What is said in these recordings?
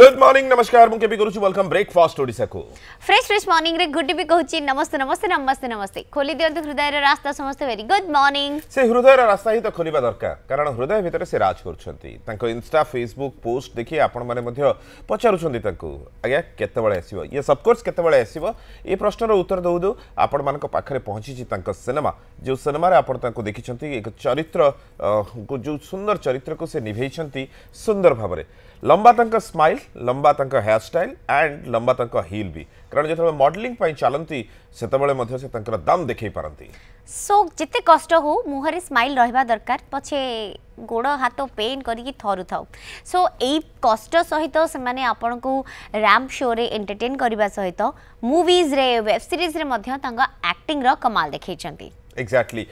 Good morning नमस्कार मुके भी करूची वेलकम ब्रेकफास्ट ओडिसा को फ्रेश फ्रेश मॉर्निंग रे गुड भी कहूची नमस्ते नमस्ते नमस्ते नमस्ते खोली दियो हृदय रे रास्ता समस्त वेरी गुड मॉर्निंग से हृदय रे रास्ता ही तो खोलीबा दरका कारण हृदय भीतर से राज करछंती तंको इंस्टा फेसबुक पोस्ट देखि आपन माने मध्य पचारुछंती तंको आ केते बळे आसीबो ये सब कोर्स केते बळे आसीबो ए प्रश्नर उत्तर दउ दउ आपन मान को पाखरे पहुची छी तंको सिनेमा जो सिनेमा रे आपन तंको देखि छंती एक चरित्र को जो सुंदर चरित्र को से निभेई छंती सुंदर भाबरे लंबा स्माइल लंबा हेयर स्टाइल एंड लंबा हिल भी कारण जो मडेलींग चलती से दम देख पारती सो so, जिते कष्ट हो मुहर स्माइल रहा दरकार पचे गोड़ हाथ पेन करी थरु था सो so, सहित तो से आपण को राम शो रे एंटरटेन करने सहित मुविज्रे वेब सीरीज्रे आक्टिंग कमाल देखते এক্সাক্টলি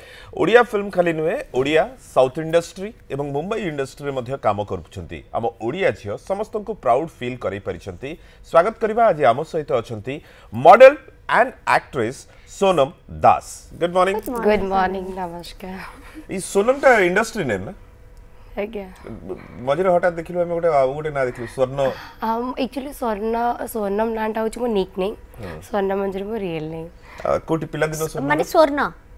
ওড়িয়া ফিল্ম খালি নুহে ওড়িয়া সাউথ ইন্ডস্ট্রি এবং মুম্বাই ইন্ডস্ট্রিরে মধ্য কাম করুଛନ୍ତି আম ওড়িয়া ঝিও সমস্তଙ୍କୁ প্রাউড ফিল করাই পারিছନ୍ତି স্বাগত করিবা আজি আম সহিত অছନ୍ତି model and actress Sonam Das. Good morning. Good morning. Good morning. Namaskar. ये सोनम का इंडस्ट्री नेम ना? ଆଜ୍ଞା ମଝିରେ ହଠାତ୍ ଦେଖିଲୁ ଆମେ ଗୋଟେ ଆଉ ଗୋଟେ ନାଁ ଦେଖିଲୁ ସ୍ୱର୍ଣ୍ଣ ଆକ୍ଚୁଆଲି ସ୍ୱର୍ଣ୍ଣ ସ୍ୱର୍ଣ୍ଣମ ନାଁଟା ହେଉଛି ମୋ ନିକ୍ ନେମ୍ ସ୍ୱର୍ଣ୍ଣ ମଞ୍ଜୁରୀ ମୋ ରିଏଲ୍ ନେମ୍ କୋଉଠି ପିଲାଦିନ ମାନେ ସ୍ୱର୍ଣ୍ଣ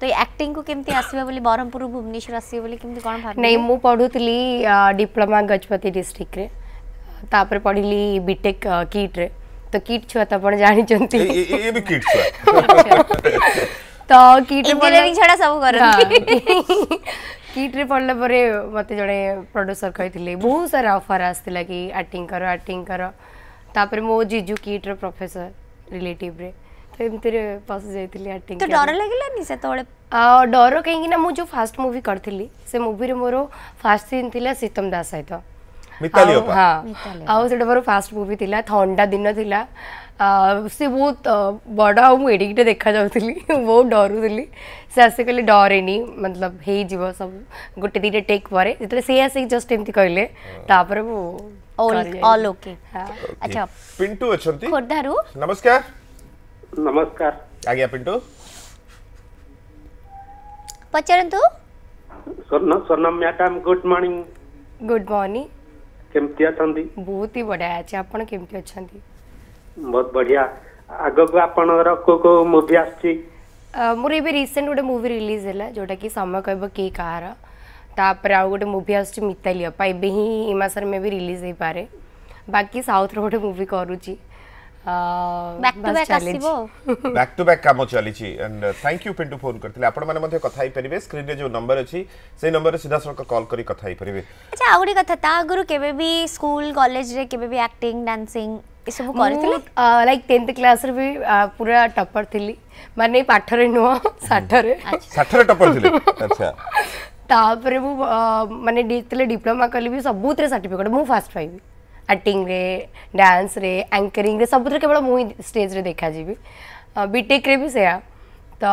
तो एक्टिंग को केमती आसीबा बोली ब्रह्मपुर भुवनेश्वर आसीबा बोली केमती कोन भाबी नै मु पढुतली डिप्लोमा गजपति डिस्ट्रिक्ट रे तापर पढिली बीटेक किट रे तो किट छ त अपन जानि चंती ए भी किट छ तो किट इंजीनियरिंग छडा सब कर किट रे पढला परे मते जने प्रोड्यूसर कहिथिले बहुत सारा ऑफर आस्तिला कि एक्टिंग कर एक्टिंग कर तापर मो जीजू किट रे प्रोफेसर रिलेटिव रे ଏମିତିରେ ଫସି ଯାଇଥିଲି ଆକ୍ଟିଂ ତ ଡର ଲାଗିଲାନି ସେତେବେଳେ ଡର କାହିଁକିନା ମୁଁ ଯେଉଁ ଫାଷ୍ଟ ମୁଭି କରିଥିଲି ସେ ମୁଭିରେ ମୋର ଫାଷ୍ଟ ସିନ୍ ଥିଲା ସୀତମ ଦାସ ସହିତ ଆଉ ସେଟା ମୋର ଫାଷ୍ଟ ମୁଭି ଥିଲା ଥଣ୍ଡା ଦିନ ଥିଲା ସେ ବହୁତ ବଡ଼ ଆଉ ମୁଁ ଏଡ଼ିକିଟେ ଦେଖାଯାଉଥିଲି ବହୁତ ଡରୁଥିଲି ସେ ଆସି କହିଲେ ଡରେନି ମତଲବ ହେଇଯିବ ସବୁ ଗୋଟେ ଦୁଇଟା ଟେକ୍ ପରେ ଯେତେବେଳେ ସେ ଆସିକି ଜଷ୍ଟ ଏମିତି କହିଲେ ତାପରେ ମୁଁ ଅଲ୍ ଓକେ ଆଚ୍ଛା ପିଣ୍ଟୁ ଅଛନ୍ତି ଖୋର୍ଦ୍ଧାରୁ ନମସ୍କାର नमस्कार आज्ञा पिंटू पचारंतु Swarna Swarna madam good morning good morning केमती अछंती बहुत ही बढ़िया अछि आपण केमती अछंती बहुत बढ़िया आगो को आपण रो को मूवी आछी मोर एबे रिसेंट गोटे मूवी रिलीज होला जोटा कि समय कहबो के कहार तापर आउ गोटे मूवी आछी मिताली अपा एबे ही ई में भी रिलीज होई पारे बाकी साउथ रो गोटे मूवी करूची ବ୍ୟାକ୍ ଟୁ ବ୍ୟାକ୍ ଆସିବ ବ୍ୟାକ୍ ଟୁ ବ୍ୟାକ୍ କାମ ଚାଲିଛି and thank you Pintu phone କରିଥିଲେ ଆପଣମାନେ ମଧ୍ୟ କଥା ହେଇପାରିବେ ସ୍କ୍ରିନ୍ରେ ଯେଉଁ ନମ୍ବର ଅଛି ସେଇ ନମ୍ବରରେ ସିଧାସଳଖ କଲ୍ କରି କଥା ହେଇପାରିବେ ଆଚ୍ଛା ଆଉ ଗୋଟେ କଥା ତା ଆଗରୁ କେବେ ବି ସ୍କୁଲ କଲେଜରେ କେବେ ବି ଆକ୍ଟିଂ ଡ୍ୟାନ୍ସିଂ ଏସବୁ କରିଥିଲେ ଲାଇକ୍ ଟେନ୍ଥ କ୍ଲାସ୍ରେ ବି ପୁରା ଟପର ଥିଲି ମାନେ ପାଠରେ ନୁହଁ ସାଠରେ ସାଠରେ ଟପର ଥିଲି ଆଚ୍ଛା ତାପରେ ମୁଁ ମାନେ ଯେତେବେଳେ ଡିପ୍ଲୋମା କଲି ବି ସବୁଥିରେ ସାର୍ଟିଫିକେଟ୍ ମୁଁ ଫାଷ୍ଟ ପାଇବି एक्टिंग डांस रे एंकरिंग रे सब केवल मुझे स्टेज रे देखा जी बीटेक रे भी से तो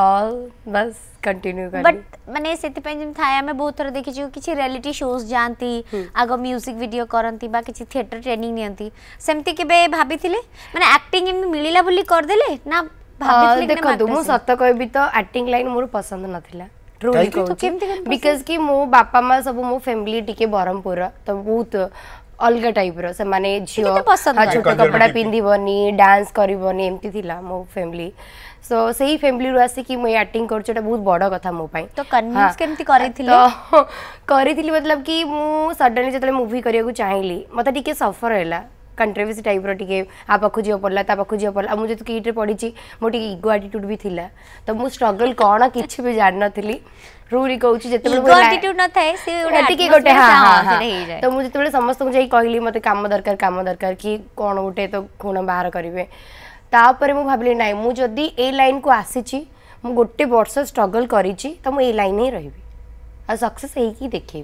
बस कंटिन्यू कर बट माने सेति पई जिम थाय हमें बहुत थोर देखि छियो किछि रियलिटी शोज जानती आगो म्यूजिक वीडियो करंती बा किछि थिएटर ट्रेनिंग नियंती सेमति केबे भाबिथिले माने एक्टिंग इम मिलिला बोली कर देले ना भाबिथिले देखो दुमु सत्त कहबि त एक्टिंग लाइन मोर पसंद नथिला ट्रूली बिकॉज़ कि मो बापा मा सब मो फैमिली टिके बरमपुर त बहुत अलग टाइप रे झीट कपड़ा पिंधन डांस करमती मो फैमिली सो so, सही फैमिली रु आसिक मुझे आक्टिंग कर बहुत बड़ कथ मोपाई तो कन्विन्स करी मतलब कि मुझे सडनली जो मुवी करा चाहली मत सफर है कंट्री भी टाइप रे पाख झी पड़ा पाख झी पड़ा मुझे कि पढ़ी मोर इगो आटीट्यूड भी थी तो मुझे स्ट्रगल कौन कि भी जान नी रूरी कौच तो मुझे समस्त कहली मत कम दरकार कम दरकार कि कौन गोटे तो खुण बाहर करेंगे तापर मुझे भाविली ना मुझे ये लाइन को आसीच्ची गोटे वर्ष स्ट्रगल कर लाइन ही रही सक्से देखी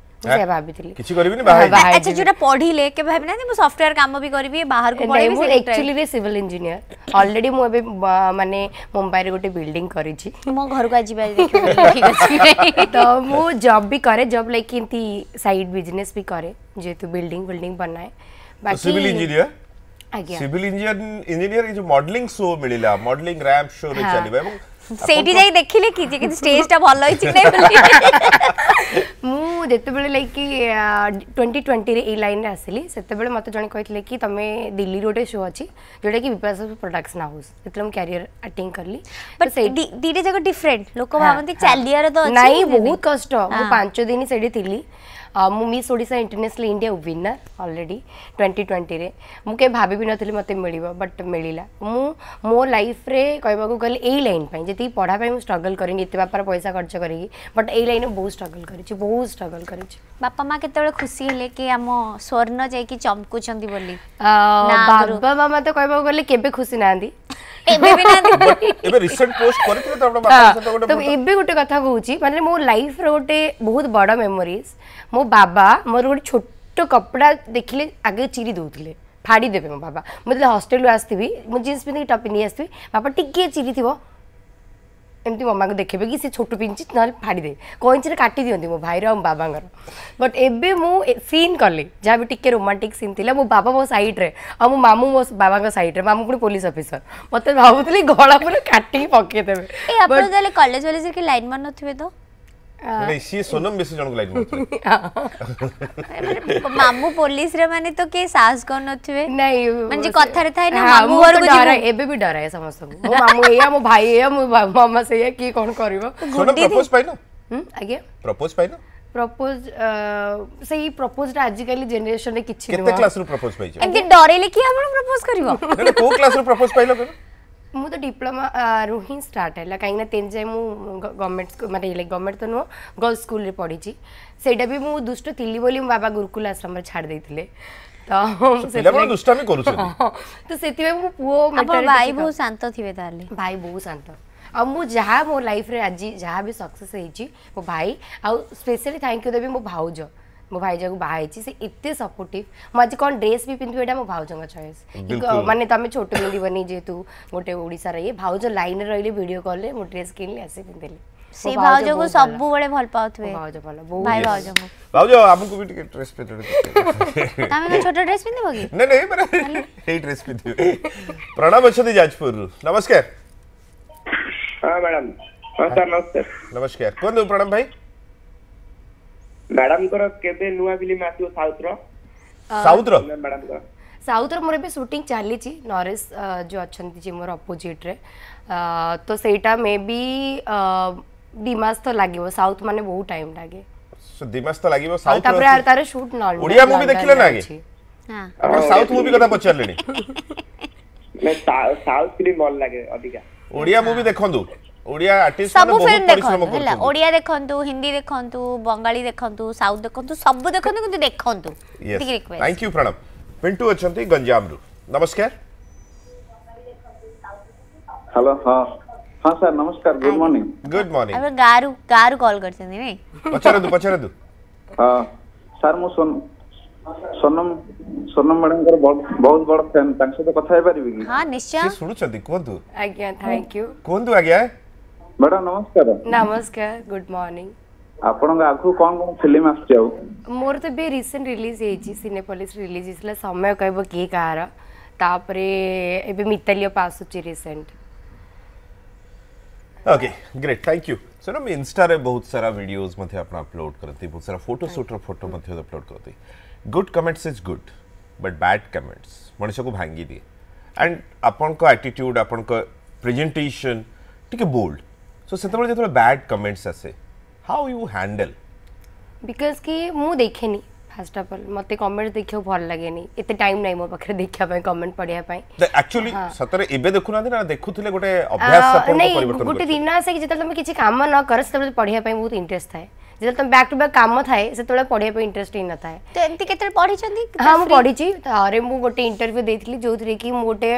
কিছি করবি নি ভাই আচ্ছা যেটা পঢ়ি লেকে ভাই না নি মো সফটওয়্যার কামো বি করবি বাহির কো পঢ়াইবি एक्चुअली रे সিভিল ইঞ্জিনিয়ার অলরেডি মো মানে মুম্বাইরে গটি বিল্ডিং করিছি মো ঘর গুাজি বাই দেখি ঠিক আছে তো মো জব বি করে জব লাইক ইনতি সাইড বিজনেস বি করে যেতু বিল্ডিং বিল্ডিং বানায় civil engineer again civil engineer engineer is modelling show মিলিলা মডেলিং র‍্যাম্প শো রে চলিবা ସେଇଠି ଯାଇ ଦେଖିଲେ କି ଯେ କିନ୍ତୁ ଷ୍ଟେଜଟା ଭଲ ହେଇଛି କି ନାହିଁ ମୁଁ ଯେତେବେଳେ ଲାଇକ୍ କି ଟ୍ୱେଣ୍ଟି ଟ୍ୱେଣ୍ଟିରେ ଏଇ ଲାଇନ୍ରେ ଆସିଲି ସେତେବେଳେ ମୋତେ ଜଣେ କହିଥିଲେ କି ତମେ ଦିଲ୍ଲୀରେ ଗୋଟେ ଶୋ ଅଛି ଯେଉଁଟାକି ବିପାସ ପ୍ରଡକ୍ସନ୍ ହାଉସ୍ ସେଥିରେ ମୁଁ କ୍ୟାରିୟର ଆକ୍ଟିଂ କଲି ବଟ୍ ଦୁଇଟା ଯାକ ଡିଫରେଣ୍ଟ ଲୋକ ଭାବନ୍ତି ଚାଲିବାର ତ ନାଇଁ ବହୁତ କଷ୍ଟ ମୁଁ ପାଞ୍ଚ ଦିନ ସେଠି ଥିଲି ମୁଁ miss Odisha international India winner already twenty ଟ୍ୱେଣ୍ଟିରେ ମୁଁ କେବେ ଭାବି ବି ନଥିଲି ମୋତେ ମିଳିବ ବଟ୍ ମିଳିଲା ମୁଁ ମୋ ଲାଇଫ୍ରେ କହିବାକୁ ଗଲେ ଏଇ ଲାଇନ୍ ପାଇଁ ଯେତିକି ପଢ଼ା ପାଇଁ ମୁଁ ଷ୍ଟ୍ରଗଲ୍ କରିନି ଏତେ ବାପାର ପଇସା ଖର୍ଚ୍ଚ କରିକି ବଟ୍ ଏଇ ଲାଇନ୍ରେ ବହୁତ ଷ୍ଟ୍ରଗଲ୍ କରିଛି ବହୁତ ଷ୍ଟ୍ରଗଲ୍ କରିଛି ବାପା ମା କେତେବେଳେ ଖୁସି ହେଲେ କି ଆମ ସ୍ୱର୍ଣ୍ଣ ଯାଇକି ଚମକୁଛନ୍ତି ବୋଲି ବାବା ମାମା ତ କହିବାକୁ ଗଲେ କେବେ ଖୁସି ନାହାନ୍ତି ଏବେ ବି ନାହାନ୍ତି ଏବେ ରିସେଣ୍ଟ ପୋଷ୍ଟ କରିଥିଲେ ତ ଆପଣ ବାପାଙ୍କ ସହିତ ଗୋଟେ ତ ଏବେ ଗୋଟେ କଥା କହୁଛି ମାନେ ମୋ ଲାଇଫର ଗୋଟେ ବହୁତ ବଡ଼ ମେମୋରିଜ ମୋ ବାବା ମୋର ଗୋଟେ ଛୋଟ କପଡ଼ା ଦେଖିଲେ ଆଗେ ଚିରି ଦେଉଥିଲେ ଫାଡ଼ି ଦେବେ ମୋ ବାବା ମୁଁ ଯେତେବେଳେ ହଷ୍ଟେଲରୁ ଆସିଥିବି ମୁଁ ଜିନ୍ସ ପିନ୍ଧିକି ଟପ୍ ପିନ୍ଧିକି ଆସିଥିବି ବାପା ଟିକିଏ ଚିରିଥିବ ଏମିତି ମାମାକୁ ଦେଖେଇବେ କି ସେ ଛୋଟ ପିଞ୍ଚି ନହେଲେ ଫାଡ଼ିଦେବେ କଇଁଚିରେ କାଟି ଦିଅନ୍ତି ମୋ ଭାଇର ଆଉ ବାବାଙ୍କର ବଟ୍ ଏବେ ମୁଁ ସିନ୍ କଲି ଯାହା ବି ଟିକେ ରୋମାଣ୍ଟିକ୍ ସିନ୍ ଥିଲା ମୋ ବାବା ମୋ ସାଇଡ଼୍ରେ ଆଉ ମୋ ମାମୁଁ ମୋ ବାବାଙ୍କ ସାଇଡ଼୍ରେ ମାମୁଁ ପୁଣି ପୋଲିସ ଅଫିସର ମୋତେ ଭାବୁଥିଲି ଗଳା ପୁରା କାଟିକି ପକେଇଦେବେ କଲେଜ ଫଲେଜରେ କି ଲାଇନ୍ ମାରୁନଥିବେ ତ ନାଇଁ ସିଏ ସୋନମ ବେଶୀ ଜଣକୁ ଲାଇନ୍ ମାରୁଥିଲେ ମାମୁ ପୋଲିସ ରେ ମାନେ ତ କେହି ସାହସ କରୁନଥିବେ ନାଇଁ ମାନେ ଯେ କଥାରେ ଥାଏ ନା ମାମୁ ଘରକୁ ଡର ଏବେ ବି ଡରାଏ ସମସ୍ତଙ୍କୁ ମୋ ମାମୁ ଏଇଆ ମୋ ଭାଇ ଏଇଆ ମୋ ମାମା ସେଇଆ କିଏ କ'ଣ କରିବ ପ୍ରପୋଜ ପାଇନ ଆଜ୍ଞା ପ୍ରପୋଜ ପାଇନ ପ୍ରପୋଜ ସେଇ ପ୍ରପୋଜଟା ଆଜିକାଲି ଜେନେରେସନରେ କିଛି କେତେ କ୍ଲାସରୁ ପ୍ରପୋଜ ପାଇଛ ଏମିତି ଡରେଇଲେ କି ଆପଣ ପ୍ରପୋଜ କରିବ କୋଉ କ୍ଲାସରୁ ପ୍ରପୋଜ ପାଇଲ କହିଲ ମୁଁ ତ ଡିପ୍ଲୋମା ରୁ ହିଁ ଷ୍ଟାର୍ଟ ହେଲା କାହିଁକିନା ତେନ୍ ଯାଏଁ ମୁଁ ଗଭର୍ଣ୍ଣମେଣ୍ଟ ମାନେ ଗଭର୍ଣ୍ଣମେଣ୍ଟ ତ ନୁହଁ ଗର୍ଲସ୍ ସ୍କୁଲରେ ପଢ଼ିଛି ସେଇଟା ବି ମୁଁ ଦୁଷ୍ଟ ଥିଲି ବୋଲି ମୋ ବାବା ଗୁରୁକୁଲ ଆଶ୍ରମରେ ଛାଡ଼ି ଦେଇଥିଲେ ତ ସେଥିପାଇଁ ମୋ ପୁଅ ଭାଇ ବହୁତ ଶାନ୍ତ ଥିବେ ତାହେଲେ ଭାଇ ବହୁତ ଶାନ୍ତ ଆଉ ମୁଁ ଯାହା ମୋ ଲାଇଫରେ ଆଜି ଯାହା ବି ସକ୍ସେସ୍ ହେଇଛି ମୋ ଭାଇ ଆଉ ସ୍ପେଶାଲି ଥ୍ୟାଙ୍କ ୟୁ ଦେବି ମୋ ଭାଉଜ ମୋ ଭାଇଜାକୁ ବାହା ହେଇଛି ସେ ଏତେ ସପୋର୍ଟିଭ୍ ମୁଁ ଆଜି କ'ଣ ଡ୍ରେସ୍ ବି ପିନ୍ଧିବି ଏଇଟା ମୋ ଭାଉଜଙ୍କ ଚଏସ୍ ମାନେ ତମେ ଛୋଟ ପିନ୍ଧିବନି ଯେହେତୁ ଗୋଟେ ଓଡ଼ିଶାର ଇଏ ଭାଉଜ ଲାଇନ୍ରେ ରହିଲେ ଭିଡ଼ିଓ କଲ୍ରେ ମୁଁ ଡ୍ରେସ୍ କିଣିଲି ଆସି ପିନ୍ଧିଲି ସେ ଭାଉଜକୁ ସବୁବେଳେ ଭଲ ପାଉଥିବେ ଭାଉଜ ଭଲ ଭାଇ ଭାଉଜଙ୍କୁ ଭାଉଜ ଆମକୁ ବି ଟିକେ ଡ୍ରେସ୍ ପିନ୍ଧିବେ ତମେ କଣ ଛୋଟ ଡ୍ରେସ୍ ପିନ୍ଧିବ କି ନାଇଁ ନାଇଁ ମାନେ ଏଇ ଡ୍ରେସ୍ ପିନ୍ଧିବେ ପ୍ରଣାମ ଅଛନ୍ତି ଯାଜପୁରରୁ ନମସ୍କାର ହଁ ମ୍ୟାଡ଼ାମ୍ ହଁ ସାର୍ ନମସ୍କାର ନମସ୍କାର କୁହନ୍ତୁ ପ୍ରଣାମ ଭାଇ ମ୍ୟାଡାମଙ୍କର କେବେ ନୂଆ ଫିଲ୍ମ ଆସିବ ସାଉଥର ସାଉଥର ମ୍ୟାଡାମଙ୍କର ସାଉଥର ମୋର ଏବେ ସୁଟିଂ ଚାଲିଛି ନରେଶ ଯେଉଁ ଅଛନ୍ତି ଯେ ମୋର ଅପୋଜିଟ୍ରେ ତ ସେଇଟା ମେ ବି ଦୁଇ ମାସ ତ ଲାଗିବ ସାଉଥ ମାନେ ବହୁତ ଟାଇମ୍ ଲାଗେ ଦୁଇ ମାସ ତ ଲାଗିବ ସାଉଥ ତାପରେ ତାର ସୁଟ ନ ଓଡ଼ିଆ ମୁଭି ଦେଖିଲେ ନା କି ଆପଣ ସାଉଥ ମୁଭି କଥା ପଚାରିଲେଣି ସାଉଥ ଫିଲ୍ମ ଭଲ ଲାଗେ ଅଧିକା ଓଡ଼ିଆ ମୁଭି ଦେଖନ୍ତୁ ଓଡ଼ିଆ ଆର୍ଟିଷ୍ଟ ସବୁ ଫିଲ୍ମ ଦେଖନ୍ତୁ ହେଲା ଓଡ଼ିଆ ଦେଖନ୍ତୁ ହିନ୍ଦୀ ଦେଖନ୍ତୁ ବଙ୍ଗାଳୀ ଦେଖନ୍ତୁ ସାଉଥ ଦେଖନ୍ତୁ ସବୁ ଦେଖନ୍ତୁ କିନ୍ତୁ ଦେଖନ୍ତୁ ଥ୍ୟାଙ୍କ ୟୁ ପ୍ରଣବ ପିଣ୍ଟୁ ଅଛନ୍ତି ଗଞ୍ଜାମରୁ ନମସ୍କାର ହ୍ୟାଲୋ ହଁ ହଁ ସାର୍ ନମସ୍କାର ଗୁଡ୍ ମର୍ଣ୍ଣିଂ ଗୁଡ୍ ମର୍ଣ୍ଣିଂ ଏବେ ଗାରୁ ଗାରୁ କଲ୍ କରିଛନ୍ତି ନାଇଁ ପଚାରନ୍ତୁ ପଚାରନ୍ତୁ ହଁ ସାର୍ ମୁଁ ସୋନ ସୋନମ ସୋନମ ମ୍ୟାଡମଙ୍କର ବହୁତ ବଡ଼ ଫ୍ୟାନ୍ ତାଙ୍କ ସହିତ କଥା ହେଇପାରିବି କି ହଁ ନିଶ୍ଚୟ ଶୁଣୁଛନ୍ତି କୁହନ୍ତୁ ଆଜ୍ଞା ଥ୍ୟାଙ୍କ ୟୁ କୁହନ୍ତୁ ଆଜ୍ଞା मैडम ମ୍ୟାଡାମ ନମସ୍କାର ନମସ୍କାର ଗୁଡ୍ ମର୍ଣ୍ଣିଂ ଆପଣଙ୍କ कोन କଣ କଣ ଫିଲ୍ମ मोर ଆଉ बे रिसेंट रिलीज हे ରିଲିଜ सिनेपोलिस रिलीज हिसले समय कहबो के कार କାହାର एबे ଏବେ पासु ଆସୁଛି recent okay great thank you sir हम इंस्टा रे बहुत सारा वीडियोस मथे आपण अपलोड करती बहुत सारा फोटो शूट रे फोटो मथे अपलोड करती good comments is good but bad comments मनुष्य को भांगी दिए एंड आपण को एटीट्यूड आपण को प्रेजेंटेशन ठीक है बोल्ड सो ସେତେବେଳେ ଯେତେବେଳେ ବ୍ୟାଡ୍ କମେଣ୍ଟସ୍ ଆସେ ହାଉ ୟୁ ହ୍ୟାଣ୍ଡେଲ୍ ବିକଜ୍ କି ମୁଁ ଦେଖେନି ଫାର୍ଷ୍ଟ ଅଫ୍ ଅଲ୍ ମୋତେ କମେଣ୍ଟ ଦେଖିବାକୁ ଭଲ ଲାଗେନି ଏତେ ଟାଇମ୍ ନାହିଁ ମୋ ପାଖରେ ଦେଖିବା ପାଇଁ କମେଣ୍ଟ ପଢ଼ିବା ପାଇଁ ଆକ୍ଚୁଆଲି ସତରେ ଏବେ ଦେଖୁନାହାନ୍ତି ନା ଦେଖୁଥିଲେ ଗୋଟେ ଅଭ୍ୟାସ ଆପଣଙ୍କ ପରିବର୍ତ୍ତନ ଗୋଟେ ଦିନ ଆସେ କି ଯେତେବେଳେ ତମେ କିଛି କାମ ନ କର ସେତେବେଳେ ପଢ଼ିବା ପାଇଁ ବହୁତ ଇଣ୍ଟରେଷ୍ଟ ଥାଏ जो तुम बैक टू बैक काम थाए सेतले पढिया पे इंटरेस्ट ही न थाए त एंती केतले पढि छथि हां मु पढि छी गोटे इंटरव्यू दे जो थी मोटे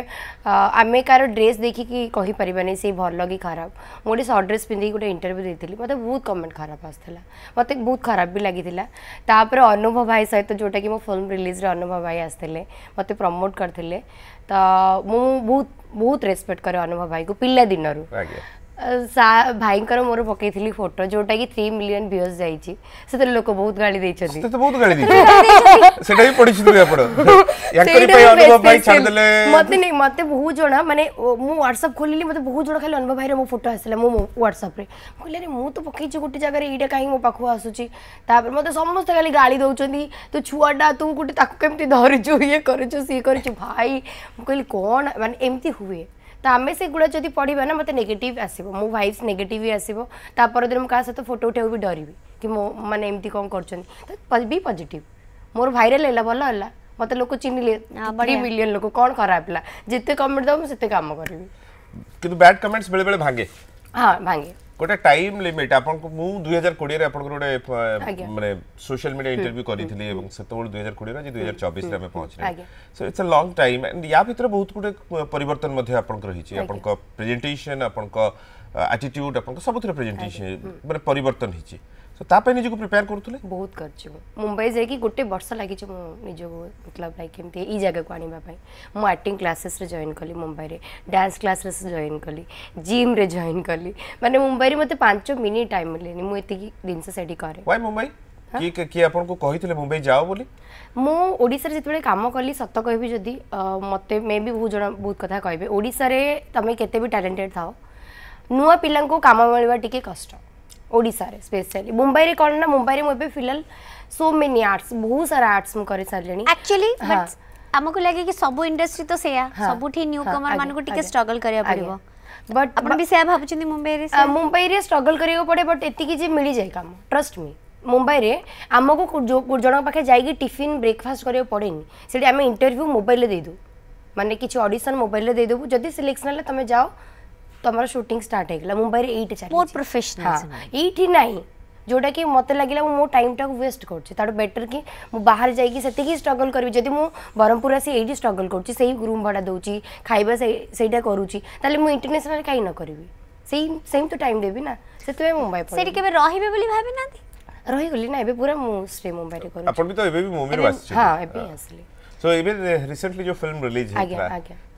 अमेरिका रो ड्रेस देखी की कहि परिबने से भल कि खराब मुझे सर्ट ड्रेस पिंदी गोटे इंटरव्यू मतलब मते बहुत कमेंट खराब आस्थला मते बहुत खराब भी लगी अनुभव भाई सहित जोटा की मो फिल्म रिलीज रो अनुभव भाई आस्थले मते प्रमोट करते तो मु बहुत बहुत रेस्पेक्ट करे अनुभव भाई को पिल्ला दिन भाई मोर पकई फोटो जोटा कि थ्री मिलियन भ्यूज जाए लोक बहुत गाड़ी देखते तो बहुत गाड़ी सेटा भी पड़ी छिदले अपन यांकरी पे अनुभव भाई छाड़ देले मते नहीं मते बहुत जणा माने मु व्हाट्सएप खोलली मते बहुत जणा खाली अनुभव भाई रे मो फोटो आसला मु व्हाट्सएप रे कोले रे मु तो पकई छ गुटी जगह रे इडा काई मो पाखु आसु छी तापर मते समस्त खाली गाली दउ छंदी तो छुआडा तू गुटी ताकू केमती धरि जो ये करू छ सी करू छ भाई कोले कोन माने एमती हुए ତ ଆମେ ସେଗୁଡ଼ା ଯଦି ପଢ଼ିବା ନା ମୋତେ ନେଗେଟିଭ୍ ଆସିବ ମୋ ଭାଇବ୍ସ ନେଗେଟିଭ୍ ଆସିବ ତା ପରଦିନ ମୁଁ କାହା ସହିତ ଫଟୋ ଉଠାଇବାକୁ ବି ଡରିବି କି ମୋ ମାନେ ଏମିତି କ'ଣ କରୁଛନ୍ତି ତ ବି ପଜିଟିଭ୍ ମୋର ଭାଇରାଲ୍ ହେଲା ଭଲ ହେଲା ମୋତେ ଲୋକ ଚିହ୍ନିଲେ ବଢ଼ି ମିଲିୟନ୍ ଲୋକ କ'ଣ ଖରାପ ହେଲା ଯେତେ କମେଣ୍ଟ ଦେବ ମୁଁ ସେତେ କାମ କରିବି କିନ୍ତୁ ବ୍ୟାଡ୍ କମେଣ୍ଟସ୍ ବେଳେବେଳେ ଭାଙ୍ଗେ ହଁ ଭାଙ୍ଗେ ଗୋଟେ ଟାଇମ୍ ଲିମିଟ୍ ଆପଣଙ୍କୁ ମୁଁ ଦୁଇ ହଜାର କୋଡ଼ିଏରେ ଆପଣଙ୍କର ଗୋଟେ ମାନେ ସୋସିଆଲ ମିଡ଼ିଆ ଇଣ୍ଟରଭ୍ୟୁ କରିଥିଲି ଏବଂ ସେତେବେଳେ ଦୁଇ ହଜାର କୋଡ଼ିଏରୁ ଆଜି ଦୁଇ ହଜାର ଚବିଶରେ ଆମେ ପହଞ୍ଚିଲେ so it's a long time and ୟା ଭିତରେ ବହୁତ ଗୋଟେ ପରିବର୍ତ୍ତନ ମଧ୍ୟ ଆପଣଙ୍କର ହେଇଛି ଆପଣଙ୍କ ପ୍ରେଜେଣ୍ଟେସନ୍ ଆପଣଙ୍କ ଆଟିଟ୍ୟୁଡ୍ ଆପଣଙ୍କ ସବୁଥିରେ ପ୍ରେଜେଣ୍ଟେସନ୍ ମାନେ ପରିବର୍ତ୍ତନ ହେଇଛି सो ता पे को प्रिपेयर करथुले बहुत करछु मुंबई जाय जाई गुटे वर्ष लागि छु निजो मतलब लाइक एमते ई जगह को आनिबा पई म एक्टिंग क्लासेस रे जॉइन करली मुंबई रे डांस क्लासेस जॉइन करली जिम रे जॉइन करली माने मुंबई रे मते 5 मिनिट टाइम मिलेनी मु एतिकी दिन से सेडी करे व्हाई मुंबई के अपन को କିଏ मुंबई जाओ बोली मु ओडिसा रे ମୁଁ काम करली କାମ कहबी ସତ मते मे ମୋତେ ମେ जणा बहुत कथा कहबे ओडिसा रे तमे केते भी टैलेंटेड थाओ नुवा पिलंग को काम ମିଳିବା टिके कष्ट ओडारे स्पेशली मुंबई में कौन ना मुंबई में मुझे फिलहाल सो मेनी आर्ट्स बहुत सारा आर्ट्स मुझे सारे एक्चुअली हाँ आमको लगे कि सब इंडस्ट्री तो सैया सब न्यू कमर मानक स्ट्रगल कर बट भी मुंबई मुंबई में स्ट्रगल कर पड़े बट एति जे मिल जाए काम ट्रस्ट मी मुंबई में आमको जो जन पाखे जाफिन ब्रेकफास्ट कर पड़े सीटी आम इंटरव्यू मोबाइल देदेव माने कि अडिशन मोबाइल देदेबू जदि सिलेक्शन तुम जाओ तो आम सुटिंग स्टार्ट होगा मुंबई में यही चलो प्रफेसनाल ये ना जोटा कि मत लगे मो टाइम टाक वेस्ट करूँ बेटर कि बाहर जाइए स्ट्रगल करी जब ब्रह्मपुर आस ये स्ट्रगल कर रूम भड़ा दूसरी खाइबा से करुँचे मुझे इंटरनेसनाल कहीं न करी सेम सेम तो टाइम देवी ना से मुंबई से रही है भावना रही गली ना पूरा मुझे मुंबई हाँ आसली ಸೊ ಇವನ್ ರೀಸೆಂಟ್ಲಿ ಜೋ ಫಿಲ್ಮ್ ರಿಲೀಸ್ ହେଇଥିଲା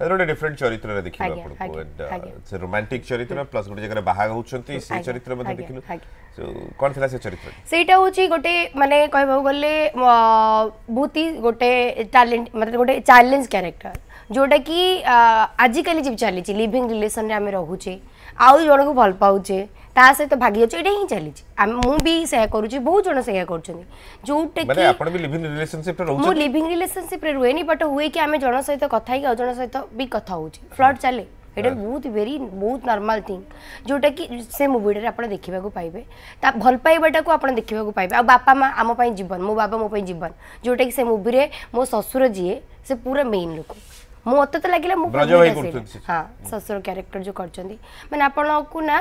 ಅದର ଡିଫରେଣ୍ଟ ଚରିତ୍ରରେ ଦେଖିବାକୁ ଆପଣଙ୍କୁ ସେ ରୋମାଣ୍ଟିକ ଚରିତ୍ର ପ୍ଲସ୍ ଗୋଟେ ଜାଗାରେ ବାହା ହେଉଛନ୍ତି ସେ ଚରିତ୍ର ମଧ୍ୟ ଦେଖିଲୁ କ'ଣ ଥିଲା ସେ ଚରିତ୍ର ସେଇଟା ହେଉଛି ଗୋଟେ ମାନେ କହିବାକୁ ଗଲେ ବହୁତ ହି ଗୋଟେ ଟ୍ୟାଲେଣ୍ଟ ମାନେ ଗୋଟେ ଚ୍ୟାଲେଞ୍ଜ କ୍ୟାରେକ୍ଟର ଯେଉଁଟାକି ଆଜିକାଲି ଯେମିତି ଚାଲିଛି ଲିଭିଂ ରିଲେସନରେ ଆମେ ରହୁଛେ ଆଉ ଜଣକୁ ଭଲ ପାଉଛେ ତା ସହିତ ଭାଗି ଅଛି ଏଇଟା ହିଁ ଚାଲିଛି ମୁଁ ବି ସେୟା କରୁଛି ବହୁତ ଜଣ ସେୟା କରୁଛନ୍ତି ଯୋଉଟା କି ଆପଣ ବି ଲିଭିଂ ରିଲେସନଶିପ ରେ ରହୁଛନ୍ତି ମୁଁ ଲିଭିଂ ରିଲେସନଶିପ ରେ ରୁହେନି ବଟ ହୁଏ କି ଆମେ ଜଣ ସହିତ କଥା ହେଇକି ଆଉ ଜଣ ସହିତ ବି କଥା ହଉଛି ଫ୍ଲଡ୍ ଚାଲେ ଏଇଟା ବହୁତ ଭେରି ବହୁତ ନର୍ମାଲ ଥିଙ୍ଗ ଯେଉଁଟାକି ସେ ମୁଭିଟାରେ ଆପଣ ଦେଖିବାକୁ ପାଇବେ ତା ଭଲ ପାଇବାଟାକୁ ଆପଣ ଦେଖିବାକୁ ପାଇବେ ଆଉ ବାପା ମା ଆମ ପାଇଁ ଜୀବନ ମୋ ବାବା ମୋ ପାଇଁ ଜୀବନ ଯେଉଁଟାକି ସେ ମୁଭିରେ ମୋ ଶ୍ୱଶୁର ଯିଏ ସେ ପୁରା ମେନ୍ ଲୋକ ମୁଁ ମୋତେ ତ ଲାଗିଲା ମୁଁ ହଁ ଶ୍ୱଶୁର କ୍ୟାରେକ୍ଟର ଯେଉଁ କରିଛନ୍ତି ମାନେ ଆପଣଙ୍କୁ ନା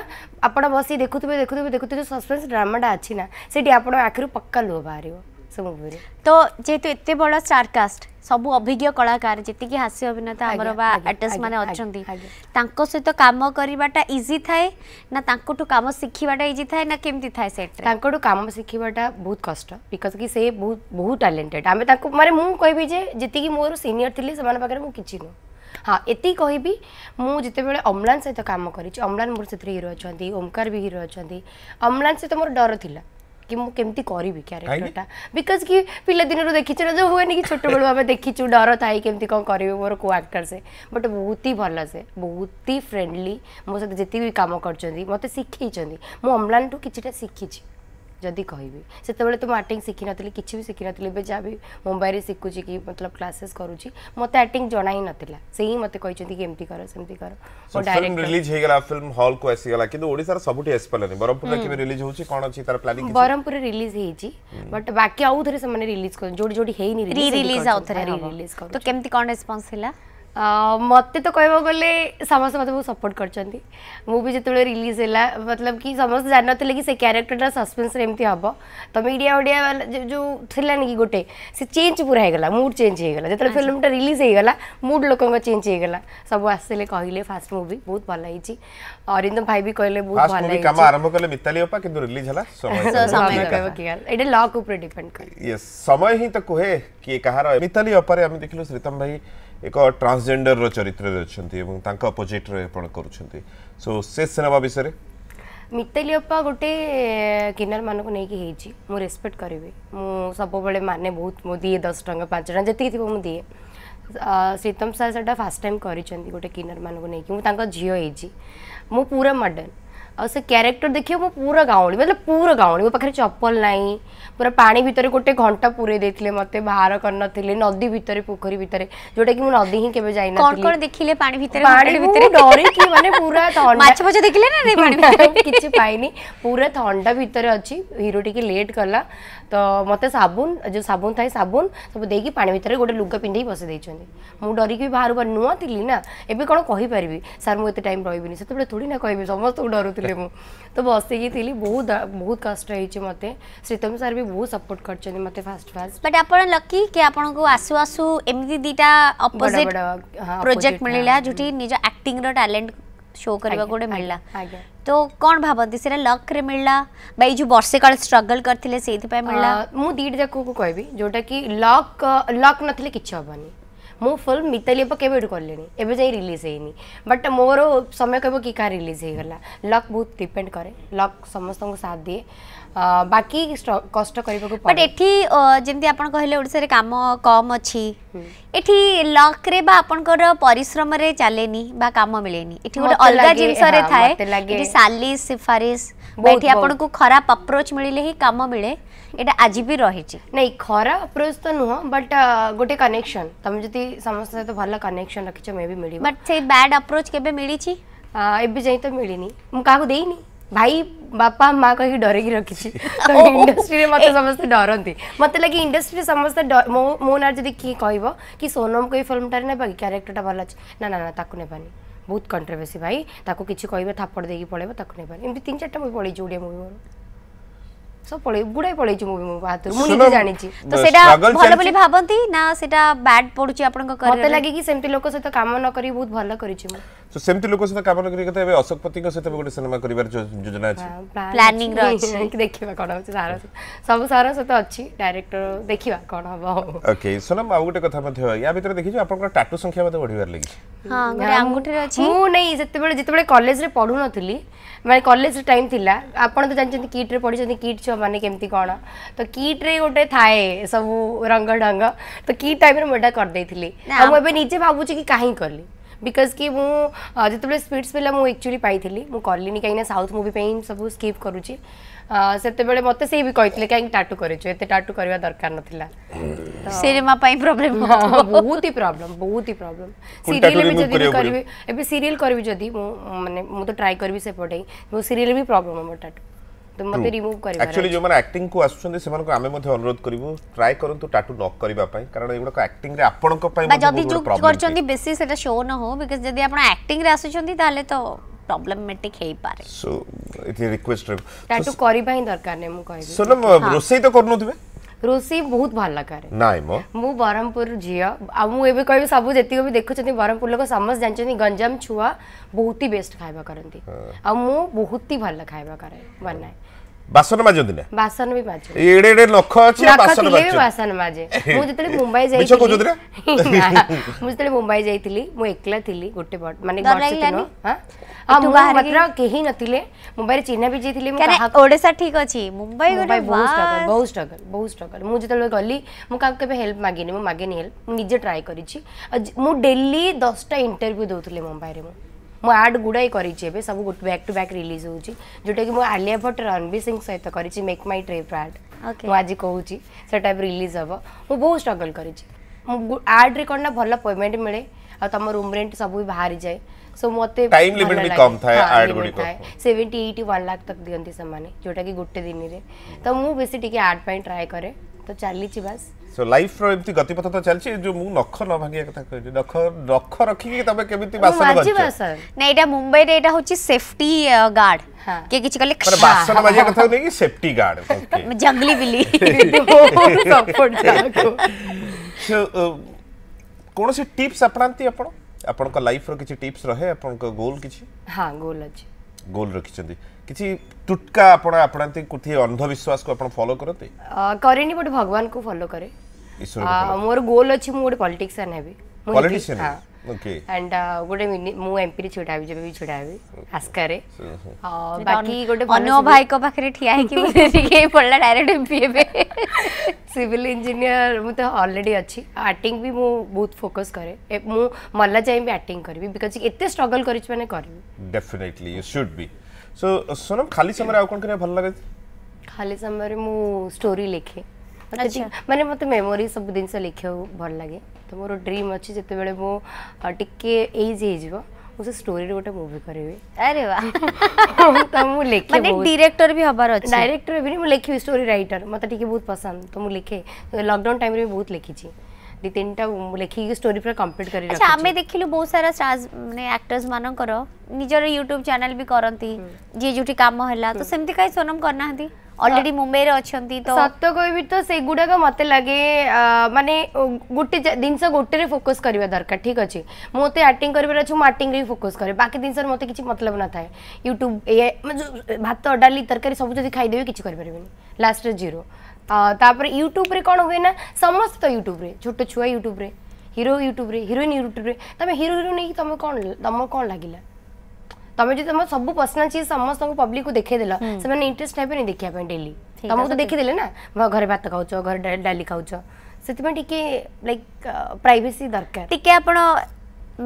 ଆପଣ ବସି ଦେଖୁଥିବେ ଦେଖୁଥିବେ ଦେଖୁଥିବେ ଯେଉଁ ସସ୍ପେନ୍ସ ଡ୍ରାମାଟା ଅଛି ନା ସେଠି ଆପଣଙ୍କ ଆଖିରୁ ପକ୍କା ଲୁହ ବାହାରିବ ସବୁ ତ ଯେହେତୁ ଏତେ ବଡ଼ ଷ୍ଟାରକାଷ୍ଟ ସବୁ ଅଭିଜ୍ଞ କଳାକାର ଯେତିକି ହାସ୍ୟ ଅଭିନେତା ଆମର ବା ଆର୍ଟିଷ୍ଟ ମାନେ ଅଛନ୍ତି ତାଙ୍କ ସହିତ କାମ କରିବାଟା ଇଜି ଥାଏ ନା ତାଙ୍କଠୁ କାମ ଶିଖିବାଟା ଇଜି ଥାଏ ନା କେମିତି ଥାଏ ସେଟ୍ରେ ତାଙ୍କଠୁ କାମ ଶିଖିବାଟା ବହୁତ କଷ୍ଟ ବିକଜ୍ କି ସେ ବହୁତ ବହୁତ ଟ୍ୟାଲେଣ୍ଟେଡ଼ ଆମେ ତାଙ୍କୁ ମାନେ ମୁଁ କହିବି ଯେ ଯେତିକି ମୋର ସିନିୟର ଥିଲି ସେମାନଙ୍କ ପାଖରେ ମୁଁ କିଛି ନୁହଁ ହଁ ଏତିକି କହିବି ମୁଁ ଯେତେବେଳେ ଅମ୍ଲାନ ସହିତ କାମ କରିଛି ଅମ୍ଲାନ ମୋର ସେଥିରେ ହିରୋ ଅଛନ୍ତି ଓମକାର ବି ହିରୋ ଅଛନ୍ତି ଅମ୍ଲାନ ସହିତ ମୋର ଡର ଥିଲା कि मुझे करी क्यारेक्टरटा बिकज कि पिलादिन देखी ना जो हुए कि छोट बेलू आम देखी डर थाई केमती कौन करी मोर को आक्टर से बट बहुत ही भल से बहुत ही फ्रेंडली मो सहित जितकी भी कम कर मतलब शिखी मुझ अम्लान किसी शिखी जदि कह से तो मुटिंग शिखी नी कि भी शिखी नी ए मुंबई में कि मतलब क्लासेस करुच्ची मत आक्टिंग जना ही ना से ही मत कहते कमी कर सेमती कर रिलीज होगा फिल्म हल को आसगला किसार सब आसपाली ब्रह्मपुर में रिलीज होता प्लां ब्रह्मपुर रिलीज होट बाकी आउ थे रिलीज कर जो जो रिलीज आउ थे रिलीज कर तो कमी कौन रेस्पन्स है मत तो कह गले समस्त मतलब बहुत सपोर्ट करते मुझे जो रिलीज है मतलब कि समस्त जान नी से क्यारेक्टरटा सस्पेन्स एमती हम तो मीडिया ओडिया जो थी कि गोटे से चेज पूरा होगा मुड चेज हो गला जो फिल्मटा रिलीज हो गला मुड लोक चेज हो गला सब आसे कहले फास्ट मुवी बहुत भल होती अरिंदम भाई भी कहले बहुत भल काम आरंभ करले मिताली अपा किंतु रिलीज हला समय समय कहबो कि एडे लॉक ऊपर डिपेंड कर यस समय ही तो कहे कि कहार मिताली अपा रे हम देखिलो श्रीतम भाई ଏକ ଟ୍ରାନ୍ସଜେଣ୍ଡରର ଚରିତ୍ରରେ ଅଛନ୍ତି ଏବଂ ତାଙ୍କ ଅପୋଜିଟ୍ରେ ଆପଣ କରୁଛନ୍ତି ସୋ ସେ ସିନେମା ବିଷୟରେ ମିତାଲି ଅପା ଗୋଟେ କିନ୍ନରମାନଙ୍କୁ ନେଇକି ହେଇଛି ମୁଁ ରେସ୍ପେକ୍ଟ କରିବି ମୁଁ ସବୁବେଳେ ମାନେ ବହୁତ ମୁଁ ଦିଏ ଦଶ ଟଙ୍କା ପାଞ୍ଚ ଟଙ୍କା ଯେତିକି ଥିବ ମୁଁ ଦିଏ ଶ୍ରୀତମ ସାର୍ ସେଇଟା ଫାର୍ଷ୍ଟ ଟାଇମ୍ କରିଛନ୍ତି ଗୋଟେ କିନ୍ନରମାନଙ୍କୁ ନେଇକି ମୁଁ ତାଙ୍କ ଝିଅ ହେଇଛି ମୁଁ ପୁରା ମଡ଼ର୍ଣ୍ଣ आ क्यारेक्टर देख मु पूरा गाँवी मतलब पूरा गाँवी मो पाखे चप्पल नाई पूरा पा भितर गोटे घंटा पूरे देते मत बाहर करन नदी भितर पोखरी भितर जोटा नदी ही भाई पूरा थंडा भितर अच्छी हिरो लेट कला ତ ମୋତେ ସାବୁନ ଯେଉଁ ସାବୁନ ଥାଏ ସାବୁନ ସବୁ ଦେଇକି ପାଣି ଭିତରେ ଗୋଟେ ଲୁଗା ପିନ୍ଧେଇ ବସେଇ ଦେଇଛନ୍ତି ମୁଁ ଡରିକି ବାହାରୁ ବା ନୂଆ ଥିଲି ନା ଏବେ କ'ଣ କହିପାରିବି ସାର୍ ମୁଁ ଏତେ ଟାଇମ୍ ରହିବିନି ସେତେବେଳେ ଥୋଡ଼ି ନା କହିବି ସମସ୍ତଙ୍କୁ ଡରୁଥିଲି ମୁଁ ତ ବସିକି ଥିଲି ବହୁତ ବହୁତ କଷ୍ଟ ହେଇଛି ମୋତେ ଶ୍ରୀତମ ସାର୍ ବି ବହୁତ ସପୋର୍ଟ କରିଛନ୍ତି ମୋତେ ଫାଷ୍ଟ ଫାଷ୍ଟ ବଟ୍ ଆପଣ ଲକି କି ଆପଣଙ୍କୁ ଆସୁ ଆସୁ ଏମିତି ଦୁଇଟା ଅପୋଜିଟ୍ ପ୍ରୋଜେକ୍ଟ ମିଳିଲା ଯେଉଁଠି ନିଜ ଆକ୍ଟିଂର ଟ୍ୟାଲେଣ୍ଟ शो करने गोटे मिलला तो कौन भावती से लक रे मिलला भाई जो वर्षे काल स्ट्रगल करथिले सेति मिलला मु दीड जाको को कहबी जोटा कि लक लक नथिले किछ हबनी ମୁଁ ଫିଲ୍ମ ମିତାଲିପ କେବେଠୁ କଲିଣି ଏବେ ଯାଇ ରିଲିଜ୍ ହେଇନି ବଟ୍ ମୋର ସମୟ କହିବ କି କାହା ରିଲିଜ୍ ହେଇଗଲା ଲକ୍ ବହୁତ ଡିପେଣ୍ଡ କରେ ଲକ୍ ସମସ୍ତଙ୍କୁ ସାଥ ଦିଏ বাকি কষ্ট କରିବାକୁ পড়ে বাট এটি যেমতি আপন কহিলে ওড়িশারে কাম কম অছি এটি লক রে বা আপনকর পরিশ্রম রে চালেনি বা কাম মিলেনি এটি গোটে অলগা জিনিস রে থায়ে এটি সালিস সিফারিস এটি আপনকু খরাপ অ্যাপ্রোচ মিলিলে হি কাম মিলে এটা আজি বি রহিছি নাই খরা অ্যাপ্রোচ তো নুহ বাট গোটে কানেকশন তুমি যদি সমস্ত সহিত ভালো কানেকশন রাখিছ মে বি মিলিব বাট সেই ব্যাড অ্যাপ্রোচ কেবে মিলিছি এবে যাই তো মিলিনি মু কাকু দেইনি ଭାଇ ବାପା ମା କହିକି ଡରେଇକି ରଖିଛି ତ ଇଣ୍ଡଷ୍ଟ୍ରିରେ ମୋତେ ସମସ୍ତେ ଡରନ୍ତି ମୋତେ ଲାଗେ ଇଣ୍ଡଷ୍ଟ୍ରିରେ ସମସ୍ତେ ମୋ ମୋ ନାଁରେ ଯଦି କିଏ କହିବ କି ସୋନମକୁ ଏଇ ଫିଲ୍ମଟାରେ ନେବା କି କ୍ୟାରେକ୍ଟରଟା ଭଲ ଅଛି ନା ନା ନା ତାକୁ ନେବାନି ବହୁତ କଣ୍ଟ୍ରୋଭର୍ସି ଭାଇ ତାକୁ କିଛି କହିବେ ଥାପଡ଼ ଦେଇକି ପଳେଇବ ତାକୁ ନେବାନି ଏମିତି ତିନି ଚାରିଟା ମୁଭି ପଳେଇଛି ଓଡ଼ିଆ ମୁଭି ମୋର সব পড়ে গুড়াই পড়েছি মু মো হাতରୁ ମୁଁ ନିଜେ ଜାଣିଛି ତ ସେଟା ଭଲ ବୋଲି ଭାବନ୍ତି ନା ସେଟା ବ୍ୟାଡ୍ ପଡୁଛି ଆପଣଙ୍କ କ୍ୟାରିୟର ମୋତେ ଲାଗେ କି ସେମିତି ଲୋକ ସହିତ କାମ ନ କରି ବହୁତ ଭଲ କରିଛି ମୁଁ ତ ସେମିତି ଲୋକ ସହିତ କାମ ନ କରି କଥା ଏବେ ଅଶୋକ ପତିଙ୍କ ସହିତ ଗୋଟେ ସିନେମା କରିବାର ଯୋଜନା ଅଛି ପ୍ଲାନିଂ ର ଅଛି ଦେଖିବା କ'ଣ ହେଉଛି ସାର ସବୁ ସାର ସହିତ ଅଛି ଡାଇରେକ୍ଟର ଦେଖିବା କ'ଣ ହବ ଓକେ ସୋନମ ଆଉ ଗୋଟେ କଥା ମଧ୍ୟ ୟା ଭିତରେ ଦେଖିଛୁ ଆପଣଙ୍କର ଟାଟୁ ସଂଖ୍ୟା ମଧ୍ୟ ବଢିବାର ଲାଗିଛି ହଁ ଗୋଟେ ଆଙ୍ଗୁଠିରେ ଅଛି ମୁଁ ନାଇଁ ଯେତେବେଳେ ଯେତେବେଳେ କଲେଜରେ ପଢୁନଥିଲି ମାନେ କଲେଜ ଟାଇମ୍ ଥିଲା ଆପଣ ତ ଜାଣିଛନ୍ତି କିଟ୍ରେ ପଢିଛନ୍ତି କିଟ୍ ଛଅ मैंने केमती कौन तो किट्रे गोटे थाए सब रंग ढंग तो कि टाइप रोटा करदेली निजे भावुँ कि कहीं कल बिकज कि मुझे स्पीड्स पे मुझे एक्चुअली पाई मुझी कहीं साउथ मुवीपी सब स्कीप करुँच से मत से भी कही कहीं टाटू करते टाटू करवा दरकार ना प्रॉब्लम बहुत ही प्रॉब्लम बहुत ही प्रॉब्लम सीरियल करी सीरीयल करी मानते मुझे ट्राए करी सेपटे सीरीयल भी प्रोब्लम टाटू ମୋତେ ରିମୁଭ୍ କରିବା ଆକ୍ଚୁଆଲି ଯେଉଁମାନେ ଆକ୍ଟିଂକୁ ଆସୁଛନ୍ତି ସେମାନଙ୍କୁ ଆମେ ମଧ୍ୟ ଅନୁରୋଧ କରିବୁ ଟ୍ରାଏ କରନ୍ତୁ ଟାଟୁ ନ କରିବା ପାଇଁ କାରଣ ଏଗୁଡ଼ାକ ଆକ୍ଟିଂରେ ଆପଣଙ୍କ ପାଇଁ ଯଦି ଯେଉଁ କରୁଛନ୍ତି ବେଶୀ ସେଟା ଶୋ ନ ହଉ ବିକଜ ଯଦି ଆପଣ ଆକ୍ଟିଂରେ ଆସୁଛନ୍ତି ତାହେଲେ ତ ପ୍ରବ୍ଲେମାଟିକ୍ ହେଇପାରେ ସୋ ଏଠି ରିକ୍ୱେଷ୍ଟ ରହିବ ଟାଟୁ କରିବା ହିଁ ଦରକାର ନାହିଁ ମୁଁ କହିବି ସୋନମ ରୋଷେଇ ତ କରୁନଥିବେ रोसे बहुत भल लगे मु ब्रह्मपुर झील कह सब जितक भी देखुं ब्रह्मपुर लोक समस्त जानते गंजाम छुआ बहुत ही बेस्ट खाइबा करती बहुत ही भल खाइबा बनाए ବାସନ ମାଜନ୍ତି ନା ବାସନ ବି ମାଜେ ଏଡ଼େ ଏଡ଼େ ନଖ ଅଛି ବାସନ ମାଜେ ବାସନ ମାଜେ ମୁଁ ଯେତେବେଳେ ମୁମ୍ବାଇ ଯାଇଥିଲି ମିଛ କହୁଛନ୍ତି ନା ମୁଁ ଯେତେବେଳେ ମୁମ୍ବାଇ ଯାଇଥିଲି ମୁଁ ଏକଲା ଥିଲି ଗୋଟେ ମାନେ ମାତ୍ର କେହି ନଥିଲେ ମୁମ୍ବାଇରେ ଚିହ୍ନା ବି ଯାଇଥିଲି ଓଡ଼ିଶା ଠିକ ଅଛି ମୁମ୍ବାଇ ଗୋଟେ ବହୁତ ଷ୍ଟ୍ରଗଲ ବହୁତ ଷ୍ଟ୍ରଗଲ ମୁଁ ଯେତେବେଳେ ଗଲି ମୁଁ କାହାକୁ କେବେ ହେଲ୍ପ ମାଗିନି ମୁଁ ମାଗେନି ହେଲ୍ପ ମୁଁ ନିଜେ ଟ୍ରାଏ କରିଛି ମୁଁ ଡେଲି ଦଶଟା ଇଣ୍ଟରଭ୍ୟୁ ଦେଉଥିଲି ମୁମ୍ବାଇରେ ମୁଁ मुझ आड गुड़ाई कर सब बैक टू बैक रिलीज होटा आलिया भट्ट रणवीर सिंह सहित कर मेक् माइ ट्रिप आर्ड मुझे कहूँ से टाइप रिलीज हम मुझे बहुत स्ट्रगल कर आड्रे कौन ना भल पेमेंट मिले आम तुम रूम रेंट सब बाहरी जाए सो मत टाइम तक दियंती से माने जोटा की दिन में तो मुझे बेस टिके ऐड पॉइंट ट्राई तो चली बस সো লাইফর এমতি গতিপথ তো চলছে যে মু নখ ন ভাঙিয়া কথা কইলি নখ নখ রাখি কি তবে কেমিতি বাসন বাজিছ না এটা মুম্বাই রে এটা হচ্ছে সেফটি গার্ড কে কিছু কলে মানে বাসন বাজিয়া কথা নেই কি সেফটি গার্ড জঙ্গলি বিলি সো কোনসি টিপস আপনান্তি আপন ଆପଣଙ୍କ ଲାଇଫ୍ର କିଛି ଟିପ୍ସ ରହେ ଆପଣଙ୍କ ଗୋଲ୍ କିଛି ହଁ ଗୋଲ୍ ଅଛି ଗୋଲ୍ ରଖିଛନ୍ତି କିଛି ଟୁଟକା ଆପଣ ଆପଣାନ୍ତି କିଛି ଅନ୍ଧବିଶ୍ୱାସକୁ ଆପଣ ଫଲୋ କରନ୍ତି କରେନି ବଟ୍ ଭଗବାନଙ୍କୁ ଫଲୋ କରେ ମୋର ଗୋଲ୍ ଅଛି ମୁଁ ଗୋଟେ ପଲିଟିକ୍ସିଆନ୍ ହେବି ପଲିଟିସିଆନ୍ ओके एंड गोटे मु एमपी छोड़ा भी जब भी छोड़ा भी आस्कारे बाकी गोटे अनु भाई को पाखरे ठिया है कि के पड़ला डायरेक्ट एमपी एबे सिविल इंजीनियर मु तो ऑलरेडी अच्छी एक्टिंग भी मु बहुत फोकस करे मु मल्ला जाई भी एक्टिंग करबी बिकॉज़ एते स्ट्रगल करिछ माने करबी definitely you should be so Sonam खाली समय आउ अच्छा। माने मतलब मेमोरी सब जिन लिखे भल लगे तो मोर ड्रीम अच्छे जते बेले मो टिके एज हे उसे स्टोरी रे गोटे मूवी करबे अरे वाह त तो मु लिखे माने डायरेक्टर भी हबार अछि डायरेक्टर भी नि मु लिखि स्टोरी राइटर मते टिके बहुत पसंद त तो मु लिखे लॉकडाउन तो टाइम रे भी बहुत लिखि छी स्टोरी कंप्लीट अच्छा देखिलु बहुत सारा स्टार्स एक्टर्स मानकर निजर यूट्यूब चैनल भी करती हम्म। जी जो काम है तो हम्म। सेम सोनम करना थी? অলরেডি মুম্বাই রে অচন্তি তো সাততো কইবি তো সেই গুডা কা মতে লাগে মানে গুটি দিনসা গুটিরে ফোকাস করিবা দরকার ঠিক আছে মতে অ্যাক্টিং করিবা যো মার্কেটিং রে ফোকাস করে বাকি দিনসর মতে কিছি মতলব না ঠায় ইউটিউব এ মানে যো ভাত তো ডালি তরকারি সব যো খাই দেবি কিছি করি পারিবনি লাস্ট রে জিরো তা পর ইউটিউব রে কোন হবে না সমস্ত ইউটিউব রে ছোট ছুয়া ইউটিউব রে হিরো ইউটিউব রে হিরোইন ইউটিউব রে তমে হিরো হিরো নেকি তমে কোন তমে কোন লাগিলা ତମେ ଯଦି ତମ ସବୁ ପର୍ସନାଲ ଚିଜ ସମସ୍ତଙ୍କୁ ପବ୍ଲିକକୁ ଦେଖେଇଦେଲ ସେମାନେ ଇଣ୍ଟରେଷ୍ଟ ନେବେନି ଦେଖିବା ପାଇଁ ଡେଲି ତମକୁ ତ ଦେଖିଦେଲେ ନା ଘରେ ଭାତ ଖାଉଛ ଘରେ ଡାଲି ଖାଉଛ ସେଥିପାଇଁ ଟିକେ ଲାଇକ୍ ପ୍ରାଇଭେସି ଦରକାର ଟିକେ ଆପଣ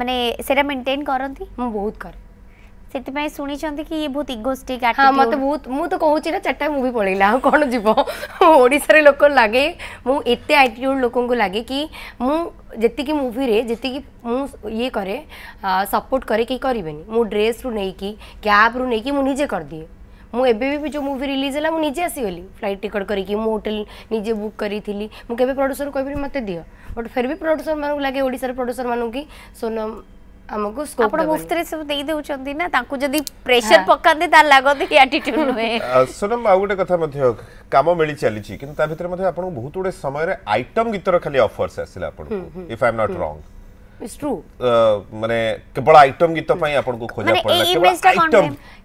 ମାନେ ସେଇଟା ମେଣ୍ଟେନ୍ କରନ୍ତି ମୁଁ ବହୁତ କରେ सेतिपई बहुत इगोस्टिक एटिट्यूड हां मते बहुत मु तो लोक लागे कि मु जति सपोर्ट करे कि करिवेनी ड्रेस रु नै कि भी जो मूवी रिलीज है मु निजे आसी फ्लाइट टिकट कर कि मु निजे बुक करी थीली मु केबे प्रोड्यूसर कहबे मते दियो बट फिर भी प्रड्यूसर मानु लागे ओडिसा रे प्रोड्यूसर सोनम ଆମକୁ ସ୍କୋପ ଆପଣ ମୁଫ୍ତିରେ ସବୁ ଦେଇ ଦେଉଛନ୍ତି ନା ତାଙ୍କୁ ଯଦି ପ୍ରେସର ପକାନ୍ତି ତାର ଲାଗନ୍ତି କି ଆଟିଟ୍ୟୁଡ ନୁହେଁ ସୋନମ ଆଉ ଗୋଟେ କଥା ମଧ୍ୟ କାମ ମିଳି ଚାଲିଛି କିନ୍ତୁ ତା ଭିତରେ ମଧ୍ୟ ଆପଣଙ୍କୁ ବହୁତ ଗୋଟେ ସମୟରେ ଆଇଟମ ଗୀତର ଖାଲି ଅଫର୍ସ ଆସିଲା ଆପଣଙ୍କୁ ଇଫ୍ ଆଇ ଏମ୍ ନଟ୍ ରଙ୍ଗ ମାନେ କେବଳ ଆଇଟମ ଗୀତ ପାଇଁ ଆପଣଙ୍କୁ ଖୋଜା ପଡିଲା କେବଳ ଆଇଟମ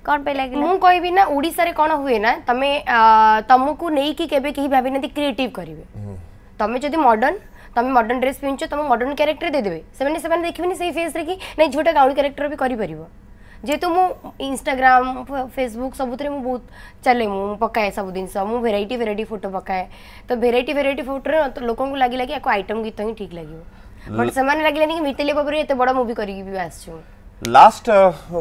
କଣ ପାଇଁ ଲାଗିଲା ମୁଁ କହିବି ନା ଓଡ଼ିଶାରେ କଣ ହୁଏ ନା ତମେ ତମକୁ ନେଇକି କେବେ କେହି ଭାବିନାହାନ୍ତି କ୍ରିଏଟିଭ କରିବେ ତମେ ଯଦି ମଡର୍ଣ୍ଣ তুমি মডর্ন ড্রেস পিঞ্চ তোমার মডর্ন ক্যারেক্টর দেদেবে সেমানে সেমানে দেখিবেনি সেই ফেসরে কি নাই ঝিওটা গাউন ক্যারেক্টর বি করিপারিব যেহেতু মু ইনস্টাগ্রাম ফেসবুক সবুথে মু বহুত চলে মু পকায়ে সব জিনিস মু ভেরাইটি ভেরাইটি ফটো পকায়ে তো ভেরাইটি ভেরাইটি ফটোরে লোকଙ୍କୁ লাগিলা কি আকো আইটম গীত ହିଁ ଠିକ ଲାଗିବ ବଟ୍ ସେମାନେ ଲାଗିଲାନି କି ମିତାଲି ବାବୁରେ ଏତେ ବଡ଼ ମୁଭି କରିକି ବି ଆସିଛୁ लास्ट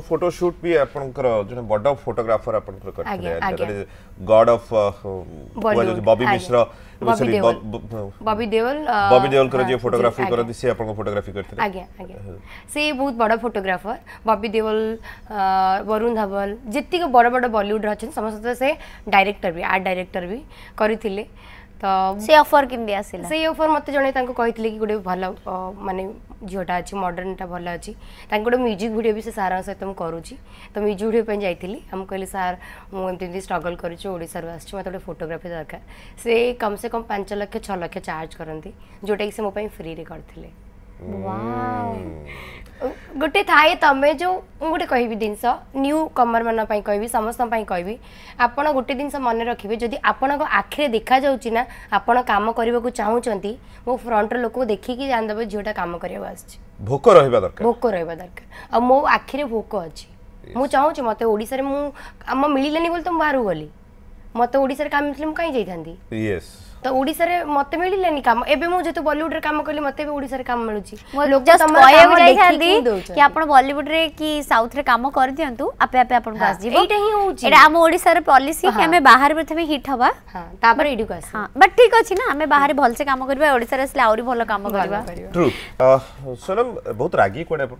फोटो शूट भी आपनकर जने बड फोटोग्राफर आपनकर करथिले गॉड ऑफ बॉबी मिश्र बॉबी देओल बॉबी देओल कर जे फोटोग्राफी करथि से आपन फोटोग्राफी करथिले आज्ञा आज्ञा से बहुत बड फोटोग्राफर बॉबी देओल वरुण धवल जेतिक बड बड बॉलीवुड रहछन समस्त से डायरेक्टर भी आर्ट डायरेक्टर भी करथिले ସେ ଅଫର୍ କେମିତି ଆସିଲା ସେଇ ଅଫର୍ ମୋତେ ଜଣେ ତାଙ୍କୁ କହିଥିଲେ କି ଗୋଟେ ଭଲ ମାନେ ଝିଅଟା ଅଛି ମଡ଼ର୍ଣ୍ଣଟା ଭଲ ଅଛି ତାଙ୍କୁ ଗୋଟେ ମ୍ୟୁଜିକ୍ ଭିଡ଼ିଓ ବି ସେ ସାର୍ଙ୍କ ସହିତ ମୁଁ କରୁଛି ତ ମ୍ୟୁଜିକ୍ ଭିଡ଼ିଓ ପାଇଁ ଯାଇଥିଲି ଆମକୁ କହିଲେ ସାର୍ ମୁଁ ଏମିତି ଏମିତି ଷ୍ଟ୍ରଗଲ୍ କରୁଛି ଓଡ଼ିଶାରୁ ଆସିଛି ମୋତେ ଗୋଟେ ଫଟୋଗ୍ରାଫି ଦରକାର ସେ କମ୍ ସେ କମ୍ ପାଞ୍ଚ ଲକ୍ଷ ଛଅ ଲକ୍ଷ ଚାର୍ଜ କରନ୍ତି ଯେଉଁଟାକି ସେ ମୋ ପାଇଁ ଫ୍ରିରେ କରିଥିଲେ ଗୋଟେ ଥାଏ ତମେ ଯେଉଁ ମୁଁ ଗୋଟେ କହିବି ଜିନିଷ ନ୍ୟୁ କମରମାନଙ୍କ ପାଇଁ କହିବି ସମସ୍ତଙ୍କ ପାଇଁ କହିବି ଆପଣ ଗୋଟେ ଜିନିଷ ମନେ ରଖିବେ ଯଦି ଆପଣଙ୍କ ଆଖିରେ ଦେଖାଯାଉଛି ନା ଆପଣ କାମ କରିବାକୁ ଚାହୁଁଛନ୍ତି ମୋ ଫ୍ରଣ୍ଟର ଲୋକକୁ ଦେଖିକି ଜାଣିଦେବେ ଝିଅଟା କାମ କରିବାକୁ ଆସିଛି ଭୋକ ରହିବା ଦରକାର ଭୋକ ରହିବା ଦରକାର ଆଉ ମୋ ଆଖିରେ ଭୋକ ଅଛି ମୁଁ ଚାହୁଁଛି ମୋତେ ଓଡ଼ିଶାରେ ମୁଁ କାମ ମିଳିଲାନି ବୋଲି ତ ମୁଁ ବାହାରକୁ ଗଲି ମୋତେ ଓଡ଼ିଶାରେ କାମ ମିଳିଥିଲେ ମୁଁ କାହିଁ ଯାଇଥାନ୍ତି ୟେସ୍ ତ ଓଡ଼ିଶାରେ ମୋତେ ମିଳିଲାନି କାମ ଏବେ ମୁଁ ଯେହେତୁ ବଲିଉଡ଼ରେ କାମ କଲି ମୋତେ ବି ଓଡ଼ିଶାରେ କାମ ମିଳୁଛି କି ଆପଣ ବଲିଉଡ଼ରେ କି ସାଉଥରେ କାମ କରିଦିଅନ୍ତୁ ଆପେ ଆପେ ଆପଣଙ୍କୁ ଆସିଯିବ ଏଇଟା ହିଁ ହେଉଛି ଏଇଟା ଆମ ଓଡ଼ିଶାର ପଲିସି କି ଆମେ ବାହାରେ ପ୍ରଥମେ ହିଟ୍ ହବା ତାପରେ ଏଇଠିକୁ ଆସିବା ବଟ୍ ଠିକ୍ ଅଛି ନା ଆମେ ବାହାରେ ଭଲସେ କାମ କରିବା ଓଡ଼ିଶାରେ ଆସିଲେ ଆହୁରି ଭଲ କାମ କରିବା ଟ୍ରୁ ସୋନମ ବହୁତ ରାଗି କୁଆଡ଼େ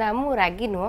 ନା ମୁଁ ରାଗି ନୁହଁ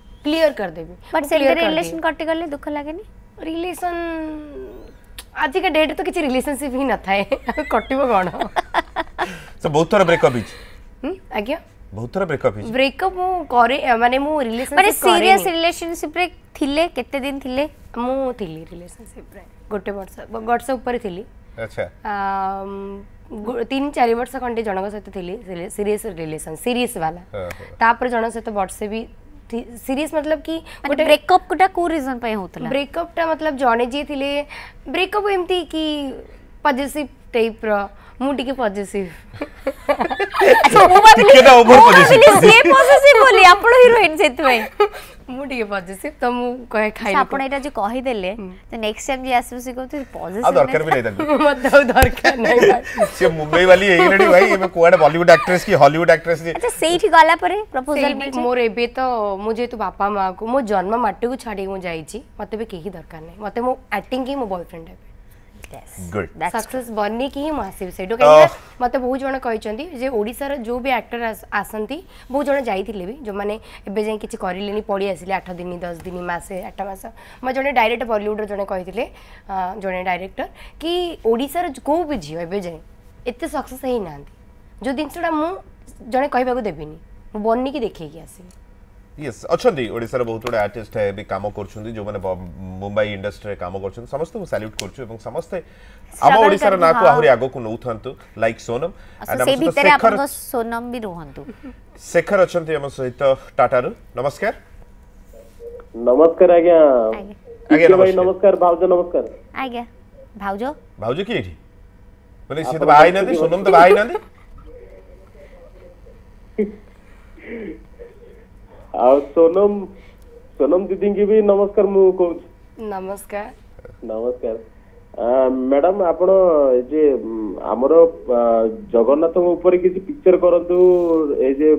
କ୍ଲିୟର କରିଦେବି ବଟ୍ ସେମିତି ରିଲେସନ୍ କଟିଗଲେ ଦୁଃଖ ଲାଗେନି ରିଲେସନ୍ ଆଜିକା ଡେଟ୍ ତ କିଛି ରିଲେସନସିପ୍ ହିଁ ନଥାଏ କଟିବ କ'ଣ ତ ବହୁତ ଥର ବ୍ରେକଅପ୍ ହେଇଛି ଆଜ୍ଞା ବହୁତ ଥର ବ୍ରେକଅପ୍ ହେଇଛି ବ୍ରେକଅପ୍ ମୁଁ କରେ ମାନେ ମୁଁ ରିଲେସନସିପ୍ ମାନେ ସିରିୟସ୍ ରିଲେସନସିପ୍ ରେ ଥିଲେ କେତେ ଦିନ ଥିଲେ ମୁଁ ଥିଲି ରିଲେସନସିପ୍ ରେ ଗୋଟେ ବର୍ଷ ବର୍ଷ ଉପରେ ଥିଲି ଆଚ୍ଛା তিন চারি বর্ষ খণ্ডে জনক সহ সিরিয়াস রিলেসন সিরিয়াস বালা তাপরে জন সহ বর্ষে বি सीरीज मतलब कि गोटे ब्रेकअप टा को रीजन पे होतला ब्रेकअप टा मतलब जणे जी थिले ब्रेकअप एमती कि पजेसिव टाइप रा मुटी के पॉजिटिव टिके ना ओवर पॉजिटिव से पॉजिटिव बोली आपण हीरोइन सेत भाई मुटी पॉजिटिव त मु कह खाइ आपण एटा जे कहि देले त नेक्स्ट टाइम हम्म। तो जे आसु से कहतो पॉजिटिव आ दरकार भी नै तन मतलब दरकार नै से मुंबई वाली एही रेडी भाई एबे कोड बॉलीवुड एक्ट्रेस की हॉलीवुड एक्ट्रेस जे अच्छा सेहि गला परे प्रपोजल मोर एबे त मु जे तो बापा मा को मो जन्म माटी को छाडी मु जाई छी मते भी केही दरकार नै मते मु एक्टिंग के मु बॉयफ्रेंड है गुड सक्सेस बनी की ହିଁ ମୁଁ ଆସିବି ସେଇଠୁ କାହିଁକିନା ମୋତେ ବହୁତ ଜଣ କହିଛନ୍ତି ଯେ ଓଡ଼ିଶାର ଯେଉଁ ବି ଆକ୍ଟର ଆସନ୍ତି ବହୁତ ଜଣ ଯାଇଥିଲେ ବି ଯେଉଁମାନେ ଏବେ ଯାଇ କିଛି କରିଲେନି ପଳେଇ ଆସିଲେ ଆଠ ଦିନ ଦଶ ଦିନ ମାସେ ଆଠ ମାସ ମୋତେ ଜଣେ ଡାଇରେକ୍ଟ ବଲିଉଡ଼ର ଜଣେ କହିଥିଲେ ଜଣେ ଡାଇରେକ୍ଟର କି ଓଡ଼ିଶାର କେଉଁ ବି ଝିଅ ଏବେ ଯାଏଁ ଏତେ ସକ୍ସେସ୍ ହେଇନାହାନ୍ତି ଯେଉଁ ଜିନିଷଟା ମୁଁ ଜଣେ କହିବାକୁ ଦେବିନି ମୁଁ ବନିକି ଦେଖେଇକି ଆସିବି यस अच्छे ओडार बहुत गुड़ा आर्टिस्ट भी कम कर मुंबई इंडस्ट्री कम कर समस्त साल्यूट कर समस्ते आम ओडार ना को आहरी आग को नौ था लाइक सोनम शेखर सोनम भी रुहतु शेखर अच्छा आम सहित टाटार नमस्कार नमस्कार आज्ञा आज्ञा भाई नमस्कार भाउज नमस्कार आज्ञा भाउज भाउज की एठी माने से तो भाई ना सोनम तो भाई ना ଆଉ ସୋନମ ସୋନମ ଦିଦିଙ୍କୁ ବି ନମସ୍କାର ମୁଁ କହୁଛି ନମସ୍କାର ନମସ୍କାର ମ୍ୟାଡାମ ଆପଣ ଯେ ଆମର ଜଗନ୍ନାଥଙ୍କ ଉପରେ କିଛି ପିକ୍ଚର କରନ୍ତୁ ଏ ଯେ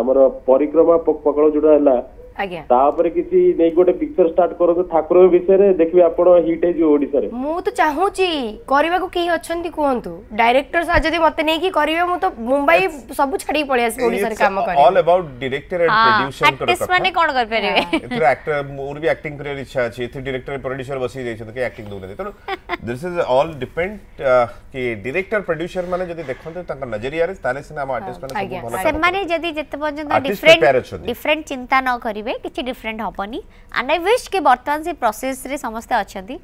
ଆମର ପରିକ୍ରମା ପକଡ଼ ଯୋଉଟା ହେଲା ଆଜ୍ଞା ତାପରେ କିଛି ନେଇ ଗୋଟେ ପିକ୍ଚର ଷ୍ଟାର୍ଟ କରନ୍ତୁ ଠାକୁରଙ୍କ ବିଷୟରେ ଦେଖିବେ ଆପଣ ହିଟ୍ ହେଇଯିବ ଓଡିଶାରେ ମୁଁ ତ ଚାହୁଁଛି କରିବାକୁ କେହି ଅଛନ୍ତି କୁହନ୍ତୁ ଡାଇରେକ୍ଟର ସାର୍ ଯଦି ମତେ ନେଇକି କରିବେ ମୁଁ ତ ମୁମ୍ବାଇ ସବୁ ଛାଡିକି ପଳେଇ ଆସିବି ଓଡିଶାରେ କାମ କରିବି all about director and producer actors ମାନେ କଣ କରି ପାରିବେ ଏଥିରେ ଆକ୍ଟର ମୋର ବି ଆକ୍ଟିଂ କରିବାର ଇଚ୍ଛା ଅଛି ଏଥିରେ ଡାଇରେକ୍ଟର ପ୍ରୋଡ୍ୟୁସର ବସି ଯାଇଛନ୍ତି କି ଆକ୍ଟିଂ ଦଉନାହାନ୍ତି ତେଣୁ ଦିସ୍ ଇଜ ଅଲ୍ ଡିପେଣ୍ଡ କି ଡାଇରେକ୍ଟର ପ୍ରୋଡ୍ୟୁସର ମାନେ ଯଦି ଦେଖନ୍ତି ତାଙ୍କ ନଜରିଆରେ ତାହେଲେ ସିନା ଆମ ଆର୍ଟିଷ୍ଟ ମାନେ ସବୁ ଭଲ ସେମାନେ ଯଦି ଯେତେ ପର୍ଯ୍ୟନ୍ତ ଡିଫରେଣ୍ଟ ଡିଫରେଣ୍ଟ ଚିନ୍ତା ନ କରିବେ करेंगे किसी डिफरेन्ट हेनी आंड आई विश कि बर्तमान से प्रोसेस रे समस्त अच्छा कि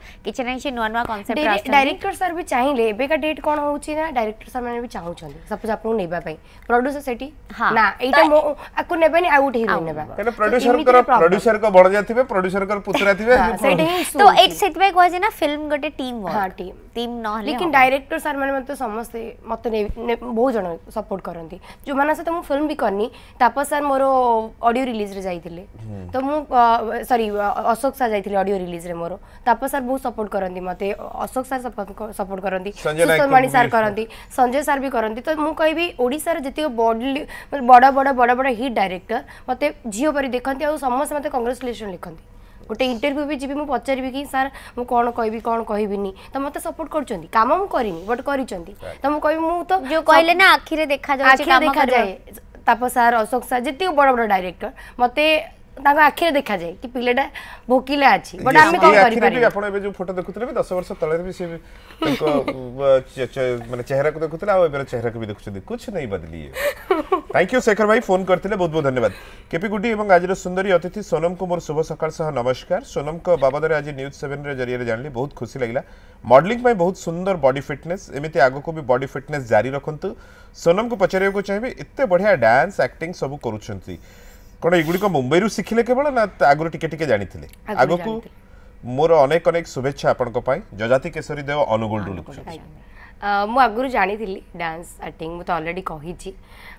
नुआ नुआ कनसेप्ट डायरेक्टर सर भी चाहिए एबका डेट कौन हो डायरेक्टर सर मैंने भी चाहूँ सपोज आप प्रड्यूसर से हाँ ना ये आई गोटे प्रड्यूसर प्रड्यूसर तो बहुत जन सपोर्ट करती ତ ମୁଁ ସରି ଅଶୋକ ସାର୍ ଯାଇଥିଲି ଅଡିଓ ରିଲିଜରେ ମୋର ତାପସ ସାର୍ ବହୁତ ସପୋର୍ଟ କରନ୍ତି ମୋତେ ଅଶୋକ ସାର୍ ସପୋର୍ଟ କରନ୍ତି ସୁଶୋମାଣୀ ସାର୍ କରନ୍ତି ସଞ୍ଜୟ ସାର୍ ବି କରନ୍ତି ତ ମୁଁ କହିବି ଓଡ଼ିଶାର ଯେତିକ ବଡ଼ ବଡ଼ ବଡ଼ ବଡ଼ ବଡ଼ ହିଟ୍ ଡାଇରେକ୍ଟର ମୋତେ ଝିଅ ପରି ଦେଖନ୍ତି ଆଉ ସମସ୍ତେ ମୋତେ କଂଗ୍ରେଚୁଲେସନ୍ ଲେଖନ୍ତି ଗୋଟେ ଇଣ୍ଟରଭ୍ୟୁ ବି ଯିବି ମୁଁ ପଚାରିବି କି ସାର୍ ମୁଁ କ'ଣ କହିବି କ'ଣ କହିବିନି ତ ମୋତେ ସପୋର୍ଟ କରୁଛନ୍ତି କାମ ମୁଁ କରିନି ବଟ୍ କରିଛନ୍ତି ତ ମୁଁ କହିବି ମୁଁ ତ ଯେଉଁ କହିଲେ ନା ଆଖିରେ ଦେଖାଯାଏ ଦେଖାଯାଏ ତାପ ସାର୍ ଅଶୋକ ସାର୍ ଯେତିକି ବଡ଼ ବଡ଼ ଡାଇରେକ୍ଟର ମୋତେ आखिरे देखा जाए कि पिलेटा भोकिला अछि बट हम कोन करि परि आपण एबे जो फोटो देखुतले बे 10 वर्ष तळे बे से माने चेहरा को देखुतले आ एबे चेहरा के भी देखुछ कुछ नहीं बदली थैंक यू शेखर भाई फोन करथिले बहुत बहुत धन्यवाद केपी गुडी एवं आजर सुंदरी अतिथि सोनम कुमार शुभ सकाळ सह नमस्कार सोनम को बाबा दरे आज न्यूज 7 रे जरिए रे जानली बहुत खुशी लागला मॉडलिंग में बहुत सुंदर बॉडी फिटनेस एमिति आगो को भी बॉडी फिटनेस जारी रखंतु सोनम को पचरे को चाहेबे इत्ते बढ़िया डांस एक्टिंग सब करूछंती कौन युड़ मुंबई रू शिखिले केवल ना आगे टिके टिके जानी थी आग को मोर अनेक अनेक शुभेच्छा आपंक जजाति केशरी देव अनुगुण रू लिखुच मुझ आगु जानी थी डांस आक्टिंग मुझे अलरेडी कही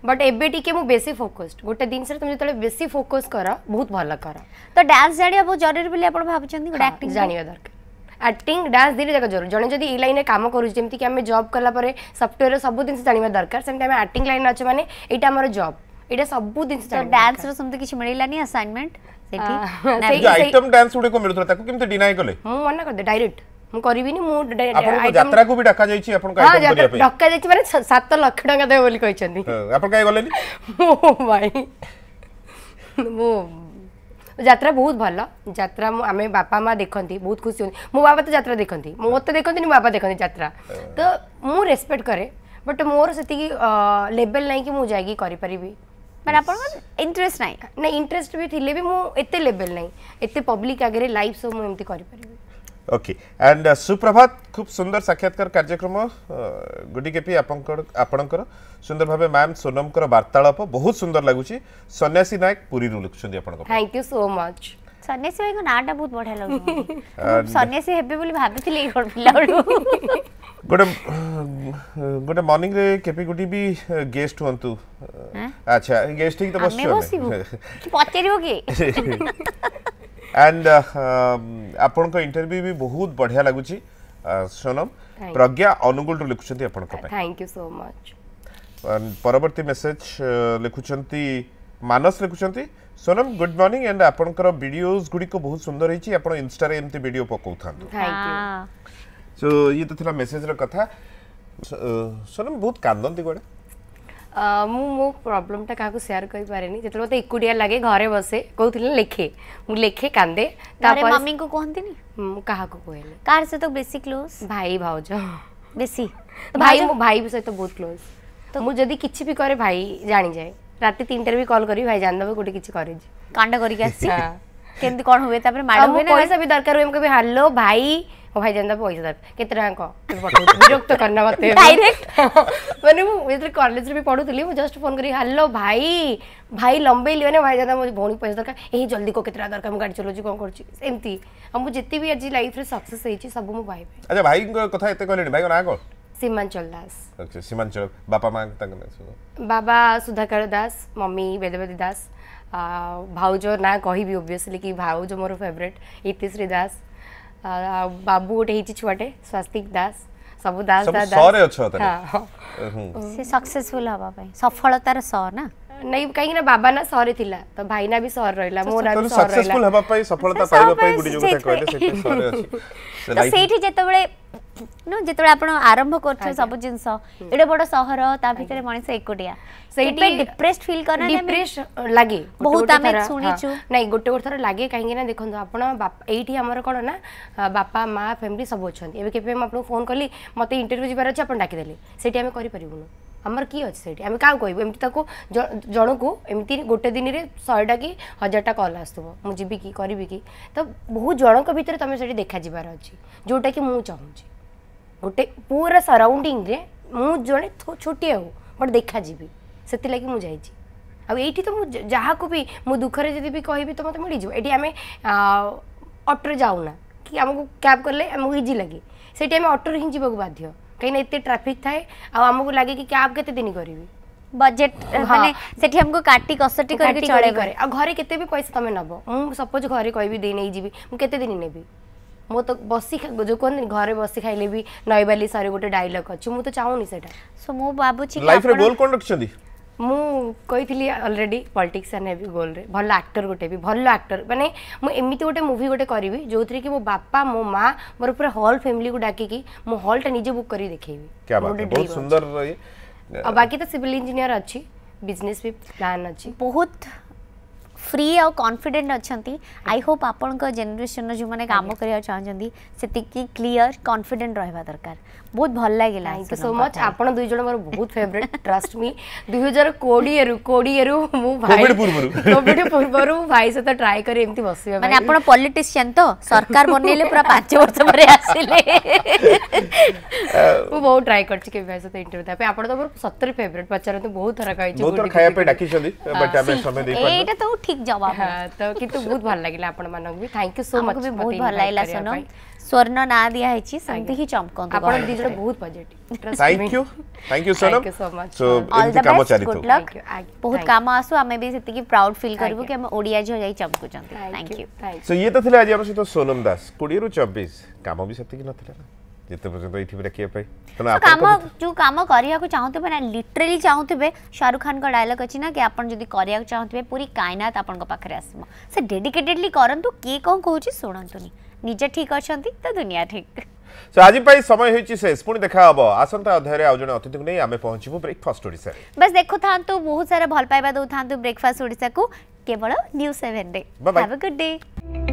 बट एबे टी मुझे बेस फोकसड गोटे दिन सर तुम जो बेस फोकस कर बहुत भल कर तो डांस जाना बहुत जरूरी भाई आप जाना दरकार आक्टिंग डांस दिल्ली जगह जरूर जन जी लाइन में कम करुँ जमी जब कला सफ्टवेयर सब जिन जाना दरकार लाइन अच्छे मैंने यहाँ आम जब एटा सब दिनस तो डांस रो समते किछ मिलिलानी असाइनमेंट सेठी सही आइटम डांस उडे को मिलतला ताको किमते डिनाई करले हम हाँ, मना कर दे डायरेक्ट मु करबिनी मु आइटम हाँ, यात्रा को भी डक्का जाई छी अपन का आइटम करिया पे डक्का जाई छी माने 7 लाख टका दे बोली कहि छथि अपन काई गलेनी ओ भाई वो यात्रा बहुत भल जो बापा माँ देखती बहुत खुशी हूँ मो बापा तो यात्रा देखती मत हाँ। देखते बापा देखते यात्रा तो मुझ रेस्पेक्ट कै बट मोर से लेवल नहीं कि मुझे जाकि বাট আপনার ইন্টারেস্ট নাই না ইন্টারেস্ট বি থিলে বি মু এতে লেভেল নাই এতে পাবলিক আগরে লাইভ সো মু এমতি করি পারিবি ওকে এন্ড সুপ্রভাত খুব সুন্দর সাক্ষাৎকার কার্যক্রম গুডিকেপি আপনার সুন্দর ভাবে ম্যাম সোনমকর বার্তালাপ বহুত সুন্দর লাগুছি সন্ন্যাসী নায়ক পুরী লিখুছেন আপনার থ্যাংক ইউ সো মচ ସନ୍ୟାସୀ ଭାଇଙ୍କ ନାଁଟା ବହୁତ ବଢିଆ ଲାଗୁଛି ସନ୍ୟାସୀ ହେବେ ବୋଲି ଭାବିଥିଲି କଣ ପିଲାବେଳୁ ଗୋଟେ ଗୋଟେ ମର୍ଣ୍ଣିଂରେ କେବେ ଗୋଟେ ବି ଗେଷ୍ଟ ହୁଅନ୍ତୁ ଆଚ୍ଛା ଗେଷ୍ଟ ହେଇକି ତ ବସିଛୁ ପଚାରିବ କି ଆଣ୍ଡ ଆପଣଙ୍କ ଇଣ୍ଟରଭ୍ୟୁ ବି ବହୁତ ବଢିଆ ଲାଗୁଛି ସୋନମ ପ୍ରଜ୍ଞା ଅନୁଗୁଳରୁ ଲେଖୁଛନ୍ତି ଆପଣଙ୍କ ପାଇଁ ଥ୍ୟାଙ୍କ ୟୁ ସୋ ମଚ୍ ପରବର୍ତ୍ତୀ ମେସେଜ ଲେଖୁଛନ୍ତି ମାନସ ଲେଖୁଛନ୍ତି ସୋନମ ଗୁଡ୍ ମର୍ଣ୍ଣିଂ ଆଣ୍ଡ ଆପଣଙ୍କର ଭିଡ଼ିଓଜ୍ ଗୁଡ଼ିକ ବହୁତ ସୁନ୍ଦର ହେଇଛି ଆପଣ ଇନଷ୍ଟାରେ ଏମିତି ଭିଡ଼ିଓ ପକାଉଥାନ୍ତୁ ସୋ ଇଏ ତ ଥିଲା ମେସେଜର କଥା ସୋନମ ବହୁତ କାନ୍ଦନ୍ତି କୁଆଡ଼େ ମୁଁ ମୋ ପ୍ରୋବ୍ଲେମଟା କାହାକୁ ସେୟାର କରିପାରେନି ଯେତେବେଳେ ମୋତେ ଏକୁଟିଆ ଲାଗେ ଘରେ ବସେ କହୁଥିଲି ଲେଖେ ମୁଁ ଲେଖେ କାନ୍ଦେ ତାପରେ ମମିଙ୍କୁ କୁହନ୍ତିନି ମୁଁ କାହାକୁ କୁହେନି କାହାର ସହିତ ବେଶୀ କ୍ଲୋଜ୍ ଭାଇ ଭାଉଜ ବେଶୀ ଭାଇ ମୋ ଭାଇ ସହିତ ବହୁତ କ୍ଲୋଜ୍ ତ ମୁଁ ଯଦି କିଛି ବି କରେ ଭାଇ ଜାଣିଯାଏ রাতে 3টার বি কল করি ভাই জান দবে কোটি কিছু করেছি কাণ্ড করি আসছি কেমতি কোন হবে তারপরে ম্যাডাম হবে না পয়সা বি দরকার হই আমি কবি হ্যালো ভাই ও ভাই জান দবে পয়সা দরকার কত টাকা ক বিরক্ত করনা মতে ডাইরেক্ট মানে মু এতে কলেজ রে বি পড়ুতলি মু জাস্ট ফোন করি হ্যালো ভাই ভাই লম্বেই লিও না ভাই জান দবে ভোনি পয়সা দরকার এই জলদি কো কত টাকা দরকার মু গাড়ি চলোছি কোন করছি এমতি আমু যেতে বি আজি লাইফ রে সাকসেস হইছি সব মু ভাই আচ্ছা ভাই কথা এতে কইলেনি ভাই না কো सीमांचल दास ओके सीमांचल बापा मां तांका नाम सुनो बाबा सुधाकर दास मम्मी वेदवती दास भाउजो ना कहबी ओबियसली कि भाउजो मोर फेवरेट इतिश्री दास बाबू गोटे छुआटे स्वास्तिक दास सब दास दास सब सरे अछो त से सक्सेसफुल हवा पई सफलता रे स ना ନାଇଁ କାହିଁକି ନା ବାବା ନା ସହରେ ଥିଲା ତ ଭାଇ ନା ବି ସହର ରହିଲା ମୋ ନା ବି ସହର ରହିଲା ହେବା ପାଇଁ ସଫଳତା ପାଇବା ପାଇଁ ଗୁଡି ଯୋଉ କହିଲେ ସେଇଠି ସହରେ ଅଛି ତ ସେଇଠି ଯେତେବେଳେ ନୁ ଯେତେବେଳେ ଆପଣ ଆରମ୍ଭ କରୁଥିଲେ ସବୁ ଜିନିଷ ଏଡ଼େ ବଡ଼ ସହର ତା ଭିତରେ ମଣିଷ ଏକୁଟିଆ ସେଇଠି ଡିପ୍ରେସ୍ଡ ଫିଲ୍ କରନା ଡିପ୍ରେସ୍ ଲାଗେ ବହୁତ ଆମେ ଶୁଣିଛୁ ନାଇଁ ଗୋଟେ ଗୋଟେ ଥର ଲାଗେ କାହିଁକି ନା ଦେଖନ୍ତୁ ଆପଣ ଏଇଠି ଆମର କ'ଣ ନା ବାପା ମା ଫ୍ୟାମିଲି ସବୁ ଅଛନ୍ତି ଏବେ କେବେ ମୁଁ ଆପଣଙ୍କୁ ଫୋନ୍ କଲି ମୋତେ ଇଣ୍ଟରଭ୍ୟୁ ଯିବାର ଅଛି ଆପଣ ଡାକିଦେଲେ ସେଇଠି ଆମେ କରିପାରିବୁନୁ आमर किए अच्छे आम क्या कह जन को एमती गोटे दिन में शहेटा कि हजारटा कल आसो मुझी कि करी कि तो बहुत जन भर तुम से देखा जबार अच्छे जोटा कि मुझे गोटे पूरा सराउंडिंग मुझ जो छोटी हो बट देखा जी से लगे मुझे आईटी तो जहाँ को भी मुझ दुखे जब भी कह तो मतलब मिल जाए ये आम अटो जाऊना कि आमको क्या कले इजी लगे से अटोरे हिं जावाक बाध्य कहीं एत ट्राफिक थाए आमको लगे कि कैब दिन करी बजेट माने सेठी हमको काटी कसटी करके चले करे पैसा तुम नब मु सपोज घरे कहबी दे नै जीबी दिन नेबी मो तो बसी जो कोन घरे बसी खाइले भी नयबाली सारे गोटे डायलॉग अछि मु तो चाहूनी सो मो बाबू लाइफ रे गोल कोन रखछंदी मुझे already politics and heavy goal रे भल आक्टर गोटे भी भल आक्टर मैंने मुझे गोटे मुवी गोटे करी जो थी कि मो बापा मो माँ मोर पूरा हल फैमिली को डाकिकी मो हलटा निजे बुक कर देखी सुंदर बाकी तो सिविल इंजीनियर अच्छी बिजनेस भी प्लान अच्छी बहुत फ्री कॉन्फिडेंट अच्छा आई होप आप ଆପଣଙ୍କ जो मैंने काम करवा ଚାହୁଁଛନ୍ତି से क्लीयर କନଫିଡେଣ୍ଟ रहा दरकार ବହୁତ ଭଲ ଲାଗିଲା ଥ୍ୟାଙ୍କ ୟୁ ସୋ ମଚ୍ ଆପଣ ଦୁଇ ଜଣ ମୋର ବହୁତ ଫେଭରେଟ୍ ଟ୍ରଷ୍ଟ ମି ଦୁଇ ହଜାର କୋଡ଼ିଏରୁ କୋଡ଼ିଏରୁ ମୁଁ ଭାଇ କୋଭିଡ୍ ପୂର୍ବରୁ ଭାଇ ସହିତ ଟ୍ରାଏ କରି ଏମିତି ବସିବା ମାନେ ଆପଣ ପଲିଟିସିଆନ୍ ତ ସରକାର ବନେଇଲେ ପୁରା ପାଞ୍ଚ ବର୍ଷ ପରେ ଆସିଲେ ମୁଁ ବହୁତ ଟ୍ରାଏ କରିଛି କେବେ ଭାଇ ସହିତ ଇଣ୍ଟରଭ୍ୟୁ ଦେବା ପାଇଁ ଆପଣ ତ ମୋର ସତରେ ଫେଭରେଟ୍ ପଚାରନ୍ତୁ ବହୁତ ଥର କହିଛି ବହୁତ ଥର ଖାଇବା ପାଇଁ ଡାକିଛନ୍ତି ବଟ୍ ଆମେ ସମୟ ଦେଇ ପାରୁନୁ ଏଇଟା ତ ଠିକ୍ ଜବାବ ତ କିନ୍ତୁ ବହୁତ ଭଲ ଲାଗିଲା ଆପଣମାନଙ୍କୁ ବି ଥ୍ୟାଙ୍କ ୟୁ ସୋ ମଚ୍ ବହୁତ ଭଲ ଲାଗିଲା ସୋନମ स्वर्ण ना दिया है छि संधि ही चमको आपन दिस बहुत budget thank you thank you Sonam so all the काम चली गुड लक बहुत काम आसु हमें भी सेति की प्राउड फील करबो कि हम ओडिया जो जाई चमको जंत थैंक यू सो ये तो थिले आज हमर सहित सोनम दास 20 रु 24 काम भी सेति की नथिले जेते पर्यंत इठी पर रखिया पई तने काम जो काम करिया को चाहुते बे लिटरली चाहुते बे शाहरुख खान को डायलॉग अछि ना कि आपन जदी करिया को बे पूरी कायनात आपन को पाखरे आसमो से डेडिकेटेडली करंतु के को कहू छी सुनंतु নিজে ঠিক অনেক তো দুনিয়া ঠিক সো আজি পাই সময় হয়েছি শেষ পুনি দেখা হব আসন্তা অধ্যায়ে আউ জনে অতিথিকে নিয়ে আমি পৌঁছিবু ব্রেকফাস্ট ওড়িশা বাস দেখু থান্তু বহুত সারা ভাল পাইবা দউ থান্তু ব্রেকফাস্ট ওড়িশা কু কেবল news 7 day have a good day